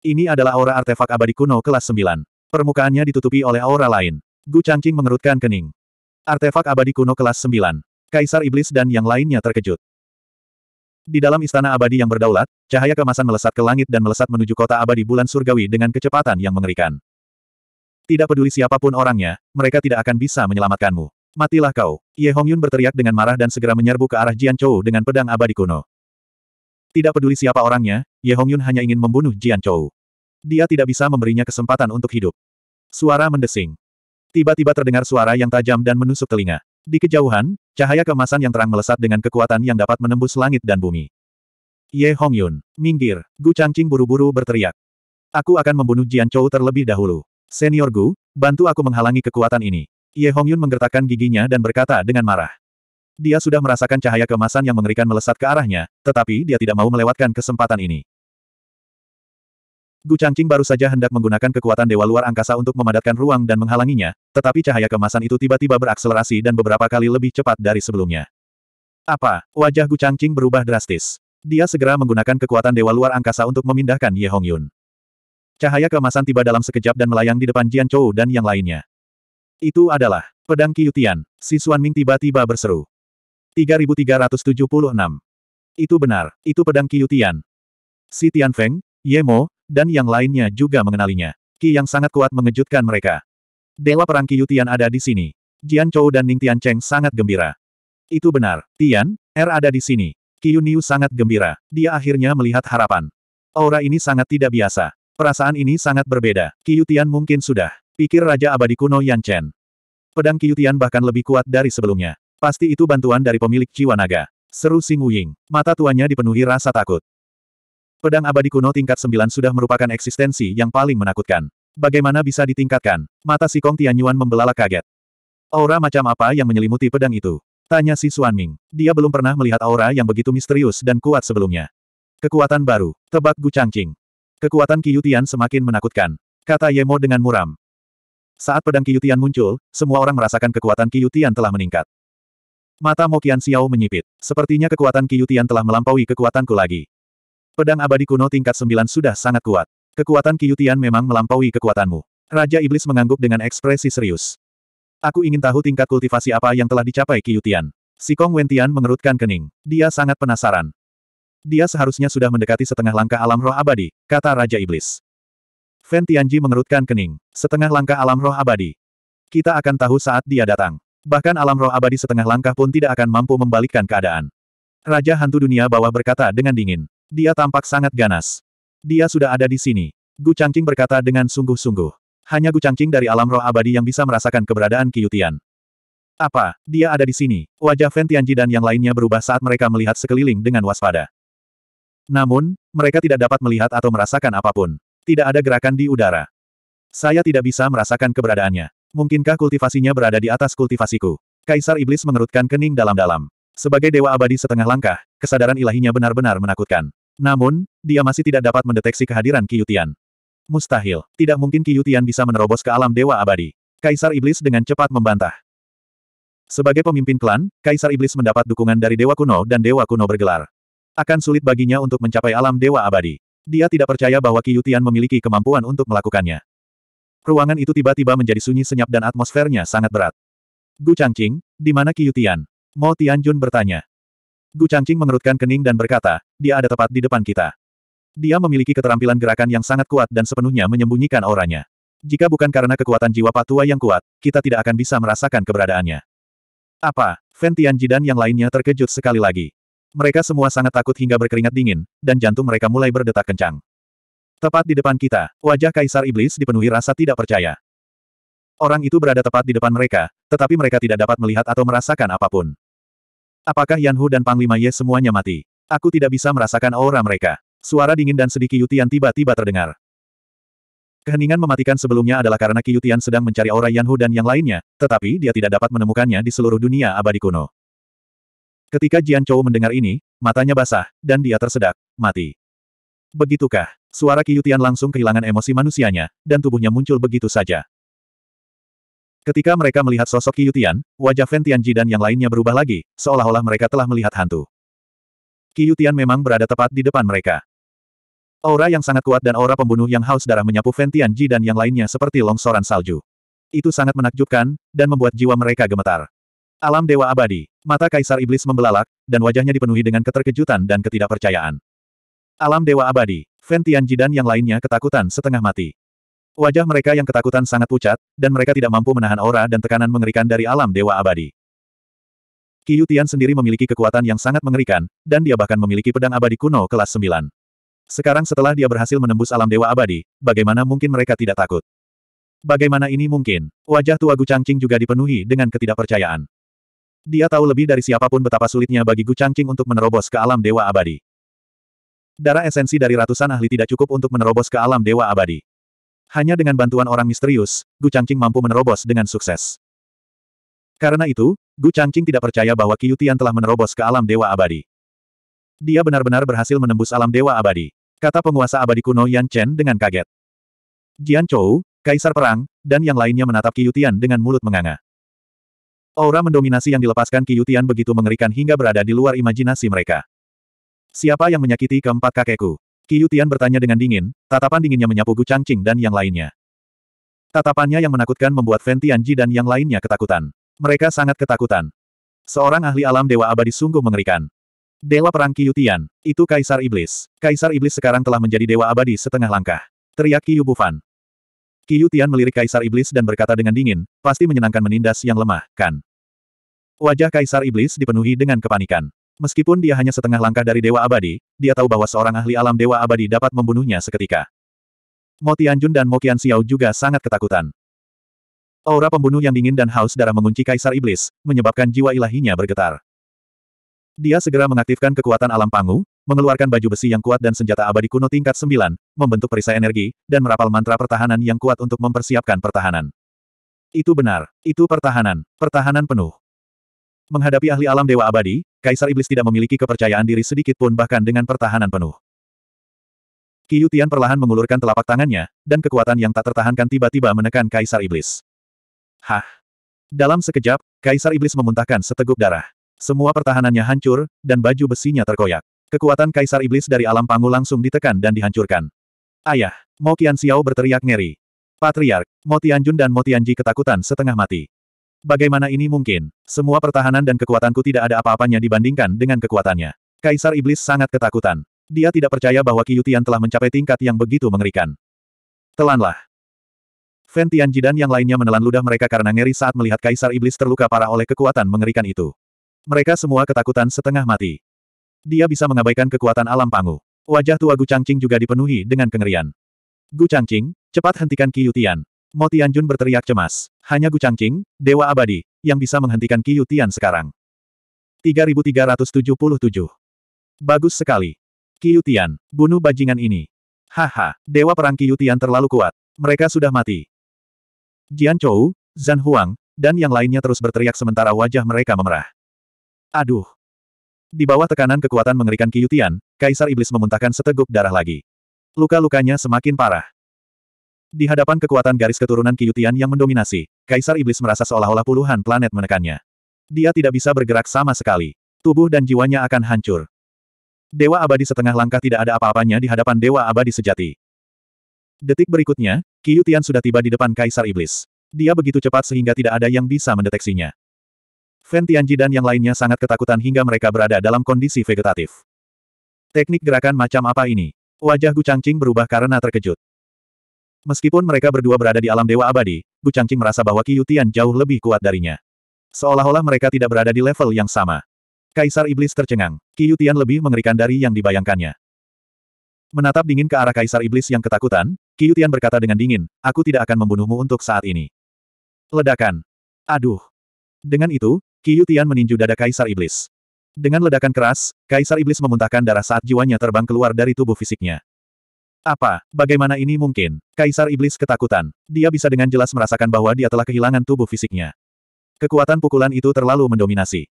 Speaker 1: Ini adalah aura artefak abadi kuno kelas 9. Permukaannya ditutupi oleh aura lain. Gu Changqing mengerutkan kening. Artefak abadi kuno kelas 9. Kaisar Iblis dan yang lainnya terkejut. Di dalam istana abadi yang berdaulat, cahaya kemasan melesat ke langit dan melesat menuju kota abadi bulan surgawi dengan kecepatan yang mengerikan. Tidak peduli siapapun orangnya, mereka tidak akan bisa menyelamatkanmu. Matilah kau. Ye Hongyun berteriak dengan marah dan segera menyerbu ke arah Jian Chou dengan pedang abadi kuno. Tidak peduli siapa orangnya, Ye Hongyun hanya ingin membunuh Jian Chou. Dia tidak bisa memberinya kesempatan untuk hidup. Suara mendesing. Tiba-tiba terdengar suara yang tajam dan menusuk telinga. Di kejauhan, cahaya kemasan yang terang melesat dengan kekuatan yang dapat menembus langit dan bumi. Ye Hongyun, minggir, Gu Changqing buru-buru berteriak. Aku akan membunuh Jian Chou terlebih dahulu. Senior Gu, bantu aku menghalangi kekuatan ini. Ye Hongyun menggertakkan giginya dan berkata dengan marah. Dia sudah merasakan cahaya kemasan yang mengerikan melesat ke arahnya, tetapi dia tidak mau melewatkan kesempatan ini. Gu Changqing baru saja hendak menggunakan kekuatan dewa luar angkasa untuk memadatkan ruang dan menghalanginya, tetapi cahaya kemasan itu tiba-tiba berakselerasi dan beberapa kali lebih cepat dari sebelumnya. Apa? Wajah Gu Changqing berubah drastis. Dia segera menggunakan kekuatan dewa luar angkasa untuk memindahkan Ye Hongyun. Cahaya kemasan tiba dalam sekejap dan melayang di depan Jian Chou dan yang lainnya. Itu adalah pedang Qiyutian. Si Xuan Ming tiba-tiba berseru. 3376. Itu benar, itu pedang Qiyutian. Si Tian Feng, Ye Mo dan yang lainnya juga mengenalinya. Ki yang sangat kuat mengejutkan mereka. Dewa Perang Yutian ada di sini. Jian Chou dan Ning Tian Cheng sangat gembira. Itu benar, Tian, R er ada di sini. Ki Yuniu sangat gembira. Dia akhirnya melihat harapan. Aura ini sangat tidak biasa. Perasaan ini sangat berbeda. Ki Yutian mungkin sudah. Pikir Raja Abadi kuno Yan Chen. Pedang Ki Yutian bahkan lebih kuat dari sebelumnya. Pasti itu bantuan dari pemilik Jiwa Naga. Seru Sing Wuying. Mata tuanya dipenuhi rasa takut. Pedang abadi kuno tingkat 9 sudah merupakan eksistensi yang paling menakutkan. Bagaimana bisa ditingkatkan? Mata si Kong Tianyuan membelalak kaget. Aura macam apa yang menyelimuti pedang itu? Tanya si Xuanming. Dia belum pernah melihat aura yang begitu misterius dan kuat sebelumnya. Kekuatan baru. Tebak Gu Changqing. Kekuatan Qiyutian semakin menakutkan. Kata Yemo dengan muram. Saat pedang Qiyutian muncul, semua orang merasakan kekuatan Qiyutian telah meningkat. Mata Mokian Xiao menyipit. Sepertinya kekuatan Qiyutian telah melampaui kekuatanku lagi. Pedang abadi kuno tingkat 9 sudah sangat kuat. Kekuatan Kiyutian memang melampaui kekuatanmu. Raja Iblis mengangguk dengan ekspresi serius. Aku ingin tahu tingkat kultivasi apa yang telah dicapai Kiyutian. Si Kong Wentian mengerutkan kening. Dia sangat penasaran. Dia seharusnya sudah mendekati setengah langkah alam roh abadi, kata Raja Iblis. Fen Tianji mengerutkan kening. Setengah langkah alam roh abadi. Kita akan tahu saat dia datang. Bahkan alam roh abadi setengah langkah pun tidak akan mampu membalikkan keadaan. Raja hantu dunia bawah berkata dengan dingin. Dia tampak sangat ganas. Dia sudah ada di sini. Gu Changqing berkata dengan sungguh-sungguh. Hanya Gu Changqing dari alam roh abadi yang bisa merasakan keberadaan Qiutian. Apa, dia ada di sini? Wajah Fen Tianji dan yang lainnya berubah saat mereka melihat sekeliling dengan waspada. Namun, mereka tidak dapat melihat atau merasakan apapun. Tidak ada gerakan di udara. Saya tidak bisa merasakan keberadaannya. Mungkinkah kultivasinya berada di atas kultivasiku? Kaisar Iblis mengerutkan kening dalam-dalam. Sebagai dewa abadi setengah langkah, kesadaran ilahinya benar-benar menakutkan. Namun, dia masih tidak dapat mendeteksi kehadiran Kiyutian. Mustahil, tidak mungkin Kiyutian bisa menerobos ke alam dewa abadi. Kaisar Iblis dengan cepat membantah. Sebagai pemimpin klan, Kaisar Iblis mendapat dukungan dari Dewa Kuno dan Dewa Kuno bergelar. Akan sulit baginya untuk mencapai alam dewa abadi. Dia tidak percaya bahwa Kiyutian memiliki kemampuan untuk melakukannya. Ruangan itu tiba-tiba menjadi sunyi senyap dan atmosfernya sangat berat. Gu Changqing, di mana Kiyutian? Mo Tianjun bertanya. Gu Changqing mengerutkan kening dan berkata, dia ada tepat di depan kita. Dia memiliki keterampilan gerakan yang sangat kuat dan sepenuhnya menyembunyikan auranya. Jika bukan karena kekuatan jiwa patua yang kuat, kita tidak akan bisa merasakan keberadaannya. Apa? Fen Tianji dan yang lainnya terkejut sekali lagi. Mereka semua sangat takut hingga berkeringat dingin, dan jantung mereka mulai berdetak kencang. Tepat di depan kita, wajah Kaisar Iblis dipenuhi rasa tidak percaya. Orang itu berada tepat di depan mereka, tetapi mereka tidak dapat melihat atau merasakan apapun. Apakah Yanhu dan Panglima Ye semuanya mati? Aku tidak bisa merasakan aura mereka. Suara dingin dan sedih Kiyutian tiba-tiba terdengar. Keheningan mematikan sebelumnya adalah karena Kiyutian sedang mencari aura Yanhu dan yang lainnya, tetapi dia tidak dapat menemukannya di seluruh dunia abadi kuno. Ketika Jian Chou mendengar ini, matanya basah, dan dia tersedak, mati. Begitukah? Suara Kiyutian langsung kehilangan emosi manusianya, dan tubuhnya muncul begitu saja. Ketika mereka melihat sosok Qiyutian, wajah Fen Tianji dan yang lainnya berubah lagi, seolah-olah mereka telah melihat hantu. Qiyutian memang berada tepat di depan mereka. Aura yang sangat kuat dan aura pembunuh yang haus darah menyapu Fen Tianji dan yang lainnya seperti longsoran salju. Itu sangat menakjubkan, dan membuat jiwa mereka gemetar. Alam Dewa Abadi, mata Kaisar Iblis membelalak, dan wajahnya dipenuhi dengan keterkejutan dan ketidakpercayaan. Alam Dewa Abadi, Fen Tianji dan yang lainnya ketakutan setengah mati. Wajah mereka yang ketakutan sangat pucat, dan mereka tidak mampu menahan aura dan tekanan mengerikan dari alam dewa abadi. Qiu Tian sendiri memiliki kekuatan yang sangat mengerikan, dan dia bahkan memiliki pedang abadi kuno kelas 9. Sekarang setelah dia berhasil menembus alam dewa abadi, bagaimana mungkin mereka tidak takut? Bagaimana ini mungkin? Wajah tua Gu Changqing juga dipenuhi dengan ketidakpercayaan. Dia tahu lebih dari siapapun betapa sulitnya bagi Gu Changqing untuk menerobos ke alam dewa abadi. Darah esensi dari ratusan ahli tidak cukup untuk menerobos ke alam dewa abadi. Hanya dengan bantuan orang misterius, Gu Changqing mampu menerobos dengan sukses. Karena itu, Gu Changqing tidak percaya bahwa Qiu telah menerobos ke alam dewa abadi. Dia benar-benar berhasil menembus alam dewa abadi, kata penguasa abadi kuno Yan Chen dengan kaget. Jian Chou, kaisar perang, dan yang lainnya menatap Qiu dengan mulut menganga. Aura mendominasi yang dilepaskan Qiu begitu mengerikan hingga berada di luar imajinasi mereka. Siapa yang menyakiti keempat kakekku? Qi Tian bertanya dengan dingin, tatapan dinginnya menyapu Gu Changqing dan yang lainnya. Tatapannya yang menakutkan membuat Fan Tianji dan yang lainnya ketakutan. Mereka sangat ketakutan. Seorang ahli alam dewa abadi sungguh mengerikan. Dewa Perang Qi Tian, itu Kaisar Iblis. Kaisar Iblis sekarang telah menjadi dewa abadi setengah langkah. Teriak Qi Bufan. Qi Tian melirik Kaisar Iblis dan berkata dengan dingin, pasti menyenangkan menindas yang lemah, kan? Wajah Kaisar Iblis dipenuhi dengan kepanikan. Meskipun dia hanya setengah langkah dari Dewa Abadi, dia tahu bahwa seorang ahli alam Dewa Abadi dapat membunuhnya seketika. Mo Tianjun dan Mo Qian Xiao juga sangat ketakutan. Aura pembunuh yang dingin dan haus darah mengunci Kaisar Iblis, menyebabkan jiwa ilahinya bergetar. Dia segera mengaktifkan kekuatan alam pangu, mengeluarkan baju besi yang kuat dan senjata abadi kuno tingkat 9, membentuk perisai energi, dan merapal mantra pertahanan yang kuat untuk mempersiapkan pertahanan. Itu benar, itu pertahanan, pertahanan penuh. Menghadapi ahli alam Dewa Abadi, Kaisar Iblis tidak memiliki kepercayaan diri sedikit pun bahkan dengan pertahanan penuh. Tian perlahan mengulurkan telapak tangannya, dan kekuatan yang tak tertahankan tiba-tiba menekan Kaisar Iblis. Hah! Dalam sekejap, Kaisar Iblis memuntahkan seteguk darah. Semua pertahanannya hancur, dan baju besinya terkoyak. Kekuatan Kaisar Iblis dari alam pangu langsung ditekan dan dihancurkan. Ayah! Mo Qian Xiao berteriak ngeri. Patriark, Mo Tianjun dan Mo Tianji ketakutan setengah mati. Bagaimana ini mungkin? Semua pertahanan dan kekuatanku tidak ada apa-apanya dibandingkan dengan kekuatannya. Kaisar Iblis sangat ketakutan. Dia tidak percaya bahwa Qiyutian telah mencapai tingkat yang begitu mengerikan. Telanlah. Fan Tianji dan yang lainnya menelan ludah mereka karena ngeri saat melihat Kaisar Iblis terluka parah oleh kekuatan mengerikan itu. Mereka semua ketakutan setengah mati. Dia bisa mengabaikan kekuatan alam pangu. Wajah tua Gu Changqing juga dipenuhi dengan kengerian. Gu Changqing, cepat hentikan Qiyutian. Mo Tianjun berteriak cemas. Hanya Gu Changqing, Dewa Abadi, yang bisa menghentikan Qiyu Tian sekarang. 3377 Bagus sekali. Qiyu Tian, bunuh bajingan ini. Haha, Dewa Perang Qiyu Tian terlalu kuat. Mereka sudah mati. Jian Chou, Zhan Huang, dan yang lainnya terus berteriak sementara wajah mereka memerah. Aduh. Di bawah tekanan kekuatan mengerikan Qiyu Tian, Kaisar Iblis memuntahkan seteguk darah lagi. Luka-lukanya semakin parah. Di hadapan kekuatan garis keturunan Kiyutian yang mendominasi, Kaisar Iblis merasa seolah-olah puluhan planet menekannya. Dia tidak bisa bergerak sama sekali. Tubuh dan jiwanya akan hancur. Dewa abadi setengah langkah tidak ada apa-apanya di hadapan Dewa abadi sejati. Detik berikutnya, Kiyutian sudah tiba di depan Kaisar Iblis. Dia begitu cepat sehingga tidak ada yang bisa mendeteksinya. Fen Tianji dan yang lainnya sangat ketakutan hingga mereka berada dalam kondisi vegetatif. Teknik gerakan macam apa ini? Wajah Gu Changqing berubah karena terkejut. Meskipun mereka berdua berada di alam dewa abadi, Gu Changqing merasa bahwa Qi Yutian jauh lebih kuat darinya. Seolah-olah mereka tidak berada di level yang sama. Kaisar Iblis tercengang. Qi Yutian lebih mengerikan dari yang dibayangkannya. Menatap dingin ke arah Kaisar Iblis yang ketakutan, Qi Yutian berkata dengan dingin, aku tidak akan membunuhmu untuk saat ini. Ledakan. Aduh. Dengan itu, Qi Yutian meninju dada Kaisar Iblis. Dengan ledakan keras, Kaisar Iblis memuntahkan darah saat jiwanya terbang keluar dari tubuh fisiknya. Apa? Bagaimana ini mungkin? Kaisar Iblis ketakutan. Dia bisa dengan jelas merasakan bahwa dia telah kehilangan tubuh fisiknya. Kekuatan pukulan itu terlalu mendominasi.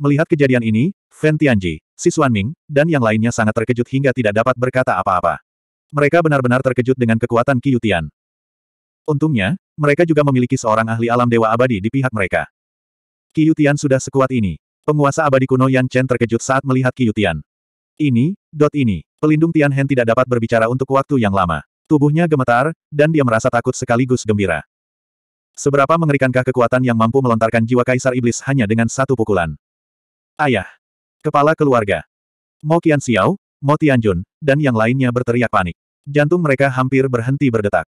Speaker 1: Melihat kejadian ini, Fan Tianji, Siswan Ming, dan yang lainnya sangat terkejut hingga tidak dapat berkata apa-apa. Mereka benar-benar terkejut dengan kekuatan Yutian. Untungnya, mereka juga memiliki seorang ahli alam dewa abadi di pihak mereka. Yutian sudah sekuat ini. Penguasa abadi kuno Yan Chen terkejut saat melihat Qiyutian. Ini, dot ini. Pelindung Tian Hen tidak dapat berbicara untuk waktu yang lama. Tubuhnya gemetar, dan dia merasa takut sekaligus gembira. Seberapa mengerikankah kekuatan yang mampu melontarkan jiwa Kaisar Iblis hanya dengan satu pukulan? Ayah. Kepala keluarga. Mo Qian Xiao, Mo Tianjun, dan yang lainnya berteriak panik. Jantung mereka hampir berhenti berdetak.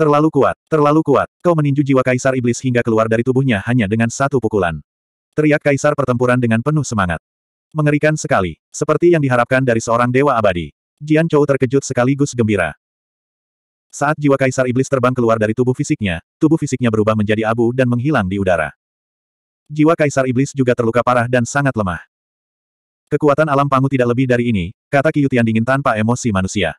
Speaker 1: Terlalu kuat, terlalu kuat. Kau meninju jiwa kaisar iblis hingga keluar dari tubuhnya hanya dengan satu pukulan. Teriak kaisar pertempuran dengan penuh semangat. Mengerikan sekali, seperti yang diharapkan dari seorang dewa abadi. Jian Chou terkejut sekaligus gembira. Saat jiwa kaisar iblis terbang keluar dari tubuh fisiknya, tubuh fisiknya berubah menjadi abu dan menghilang di udara. Jiwa kaisar iblis juga terluka parah dan sangat lemah. Kekuatan alam pangu tidak lebih dari ini, kata Qiutian dingin tanpa emosi manusia.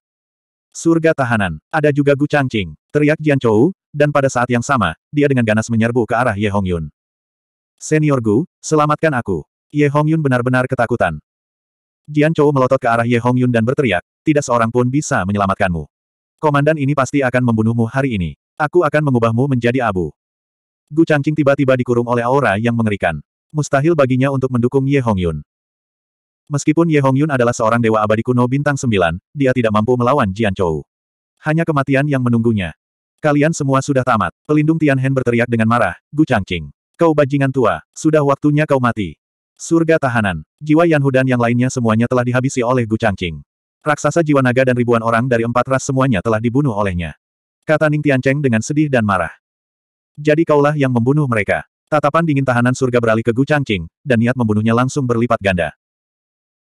Speaker 1: Surga tahanan, ada juga Gu Changqing, teriak Jian Chou, dan pada saat yang sama, dia dengan ganas menyerbu ke arah Ye Hongyun. Senior Gu, selamatkan aku. Ye Hongyun benar-benar ketakutan. Jian Chou melotot ke arah Ye Hongyun dan berteriak, tidak seorang pun bisa menyelamatkanmu. Komandan ini pasti akan membunuhmu hari ini. Aku akan mengubahmu menjadi abu. Gu Changqing tiba-tiba dikurung oleh aura yang mengerikan. Mustahil baginya untuk mendukung Ye Hongyun. Meskipun Ye Hongyun adalah seorang dewa abadi kuno bintang sembilan, dia tidak mampu melawan Jian Chou. Hanya kematian yang menunggunya. Kalian semua sudah tamat. Pelindung Tian Hen berteriak dengan marah, Gu Changqing. Kau bajingan tua, sudah waktunya kau mati. Surga tahanan. Jiwa Yanhu dan yang lainnya semuanya telah dihabisi oleh Gu Changqing. Raksasa jiwa naga dan ribuan orang dari empat ras semuanya telah dibunuh olehnya. Kata Ning Tiancheng dengan sedih dan marah. Jadi kaulah yang membunuh mereka. Tatapan dingin tahanan surga beralih ke Gu Changqing, dan niat membunuhnya langsung berlipat ganda.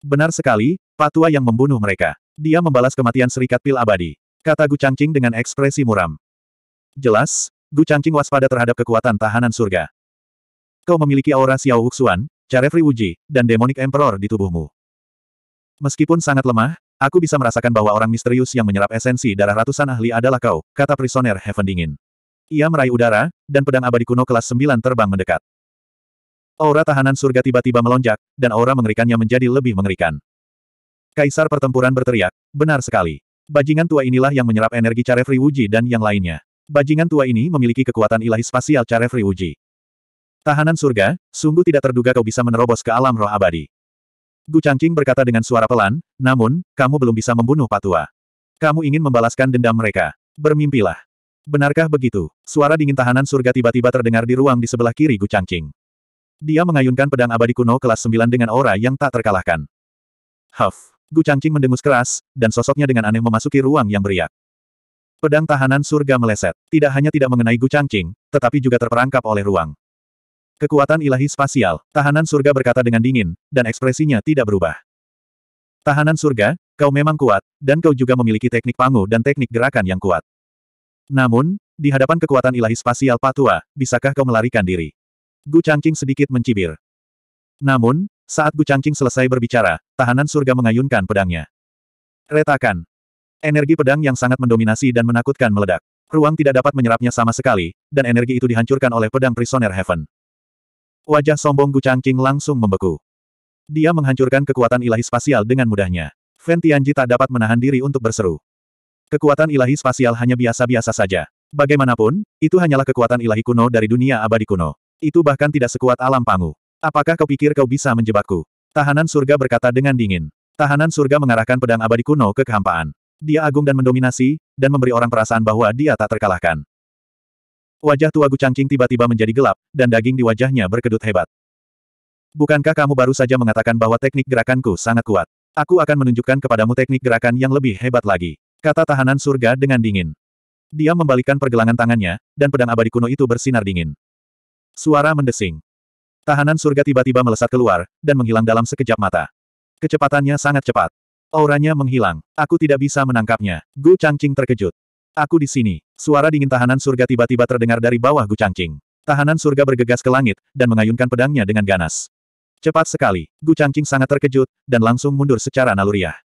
Speaker 1: Benar sekali, patua yang membunuh mereka. Dia membalas kematian serikat pil abadi. Kata Gu Changqing dengan ekspresi muram. Jelas, Gu Changqing waspada terhadap kekuatan tahanan surga. Kau memiliki aura Xiao Wuxuan, Jaref Wuji dan Demonic Emperor di tubuhmu. Meskipun sangat lemah, aku bisa merasakan bahwa orang misterius yang menyerap esensi darah ratusan ahli adalah kau, kata prisoner Heaven Dingin. Ia meraih udara, dan pedang abadi kuno kelas 9 terbang mendekat. Aura tahanan surga tiba-tiba melonjak, dan aura mengerikannya menjadi lebih mengerikan. Kaisar pertempuran berteriak, benar sekali. Bajingan tua inilah yang menyerap energi Carefree Wuji dan yang lainnya. Bajingan tua ini memiliki kekuatan ilahi spasial Carefree Wuji. Tahanan surga, sungguh tidak terduga kau bisa menerobos ke alam roh abadi. Gu Changqing berkata dengan suara pelan, namun, kamu belum bisa membunuh patua. Kamu ingin membalaskan dendam mereka. Bermimpilah. Benarkah begitu? Suara dingin tahanan surga tiba-tiba terdengar di ruang di sebelah kiri Gu Changqing. Dia mengayunkan pedang abadi kuno kelas 9 dengan aura yang tak terkalahkan. Huff. Gu Changqing mendengus keras, dan sosoknya dengan aneh memasuki ruang yang beriak. Pedang tahanan surga meleset. Tidak hanya tidak mengenai Gu Changqing, tetapi juga terperangkap oleh ruang. Kekuatan ilahi spasial, tahanan surga berkata dengan dingin, dan ekspresinya tidak berubah. Tahanan surga, kau memang kuat, dan kau juga memiliki teknik pangu dan teknik gerakan yang kuat. Namun, di hadapan kekuatan ilahi spasial Patua, bisakah kau melarikan diri? Gu Changqing sedikit mencibir. Namun, saat Gu Changqing selesai berbicara, tahanan surga mengayunkan pedangnya. Retakan. Energi pedang yang sangat mendominasi dan menakutkan meledak. Ruang tidak dapat menyerapnya sama sekali, dan energi itu dihancurkan oleh pedang prisoner heaven. Wajah sombong Gu Changqing langsung membeku. Dia menghancurkan kekuatan ilahi spasial dengan mudahnya. Fen Tianji tak dapat menahan diri untuk berseru. Kekuatan ilahi spasial hanya biasa-biasa saja. Bagaimanapun, itu hanyalah kekuatan ilahi kuno dari dunia abadi kuno. Itu bahkan tidak sekuat alam pangu. Apakah kau pikir kau bisa menjebakku? Tahanan surga berkata dengan dingin. Tahanan surga mengarahkan pedang abadi kuno ke kehampaan. Dia agung dan mendominasi, dan memberi orang perasaan bahwa dia tak terkalahkan. Wajah tua Gucangqing tiba-tiba menjadi gelap, dan daging di wajahnya berkedut hebat. Bukankah kamu baru saja mengatakan bahwa teknik gerakanku sangat kuat? Aku akan menunjukkan kepadamu teknik gerakan yang lebih hebat lagi. Kata tahanan surga dengan dingin. Dia membalikkan pergelangan tangannya, dan pedang abadi kuno itu bersinar dingin. Suara mendesing. Tahanan surga tiba-tiba melesat keluar, dan menghilang dalam sekejap mata. Kecepatannya sangat cepat. Auranya menghilang. Aku tidak bisa menangkapnya. Gu Changqing terkejut. Aku di sini. Suara dingin tahanan surga tiba-tiba terdengar dari bawah Gu Changqing. Tahanan surga bergegas ke langit, dan mengayunkan pedangnya dengan ganas. Cepat sekali, Gu Changqing sangat terkejut, dan langsung mundur secara naluriah.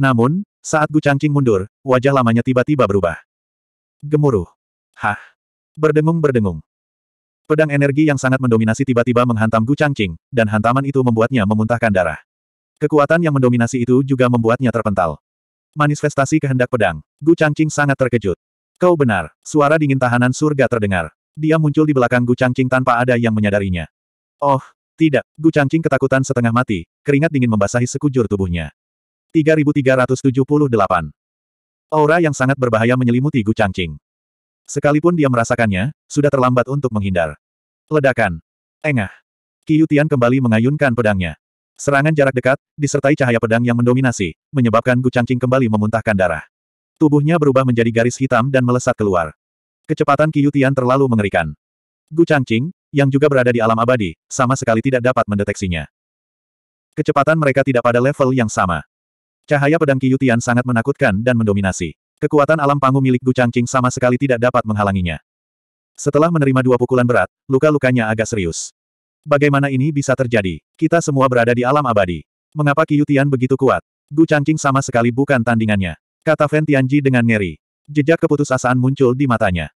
Speaker 1: Namun, saat Gu Changqing mundur, wajah lamanya tiba-tiba berubah. Gemuruh. Hah. Berdengung-berdengung. Pedang energi yang sangat mendominasi tiba-tiba menghantam Gu Changqing, dan hantaman itu membuatnya memuntahkan darah. Kekuatan yang mendominasi itu juga membuatnya terpental. Manifestasi kehendak pedang. Gu Changqing sangat terkejut. Kau benar, suara dingin tahanan surga terdengar. Dia muncul di belakang Gu Changqing tanpa ada yang menyadarinya. Oh, tidak, Gu Changqing ketakutan setengah mati, keringat dingin membasahi sekujur tubuhnya. 3378 Aura yang sangat berbahaya menyelimuti Gu Changqing. Sekalipun dia merasakannya, sudah terlambat untuk menghindar. Ledakan. Engah. Qiyutian kembali mengayunkan pedangnya. Serangan jarak dekat, disertai cahaya pedang yang mendominasi, menyebabkan Gu Changqing kembali memuntahkan darah. Tubuhnya berubah menjadi garis hitam dan melesat keluar. Kecepatan Qiu Tian terlalu mengerikan. Gu Changqing, yang juga berada di alam abadi, sama sekali tidak dapat mendeteksinya. Kecepatan mereka tidak pada level yang sama. Cahaya pedang Qiu Tian sangat menakutkan dan mendominasi. Kekuatan alam Panggung milik Gu Changqing sama sekali tidak dapat menghalanginya. Setelah menerima dua pukulan berat, luka-lukanya agak serius. Bagaimana ini bisa terjadi? Kita semua berada di alam abadi. Mengapa Qiutian begitu kuat? Gu Changqing sama sekali bukan tandingannya. Kata Feng Tianji dengan ngeri. Jejak keputusasaan muncul di matanya.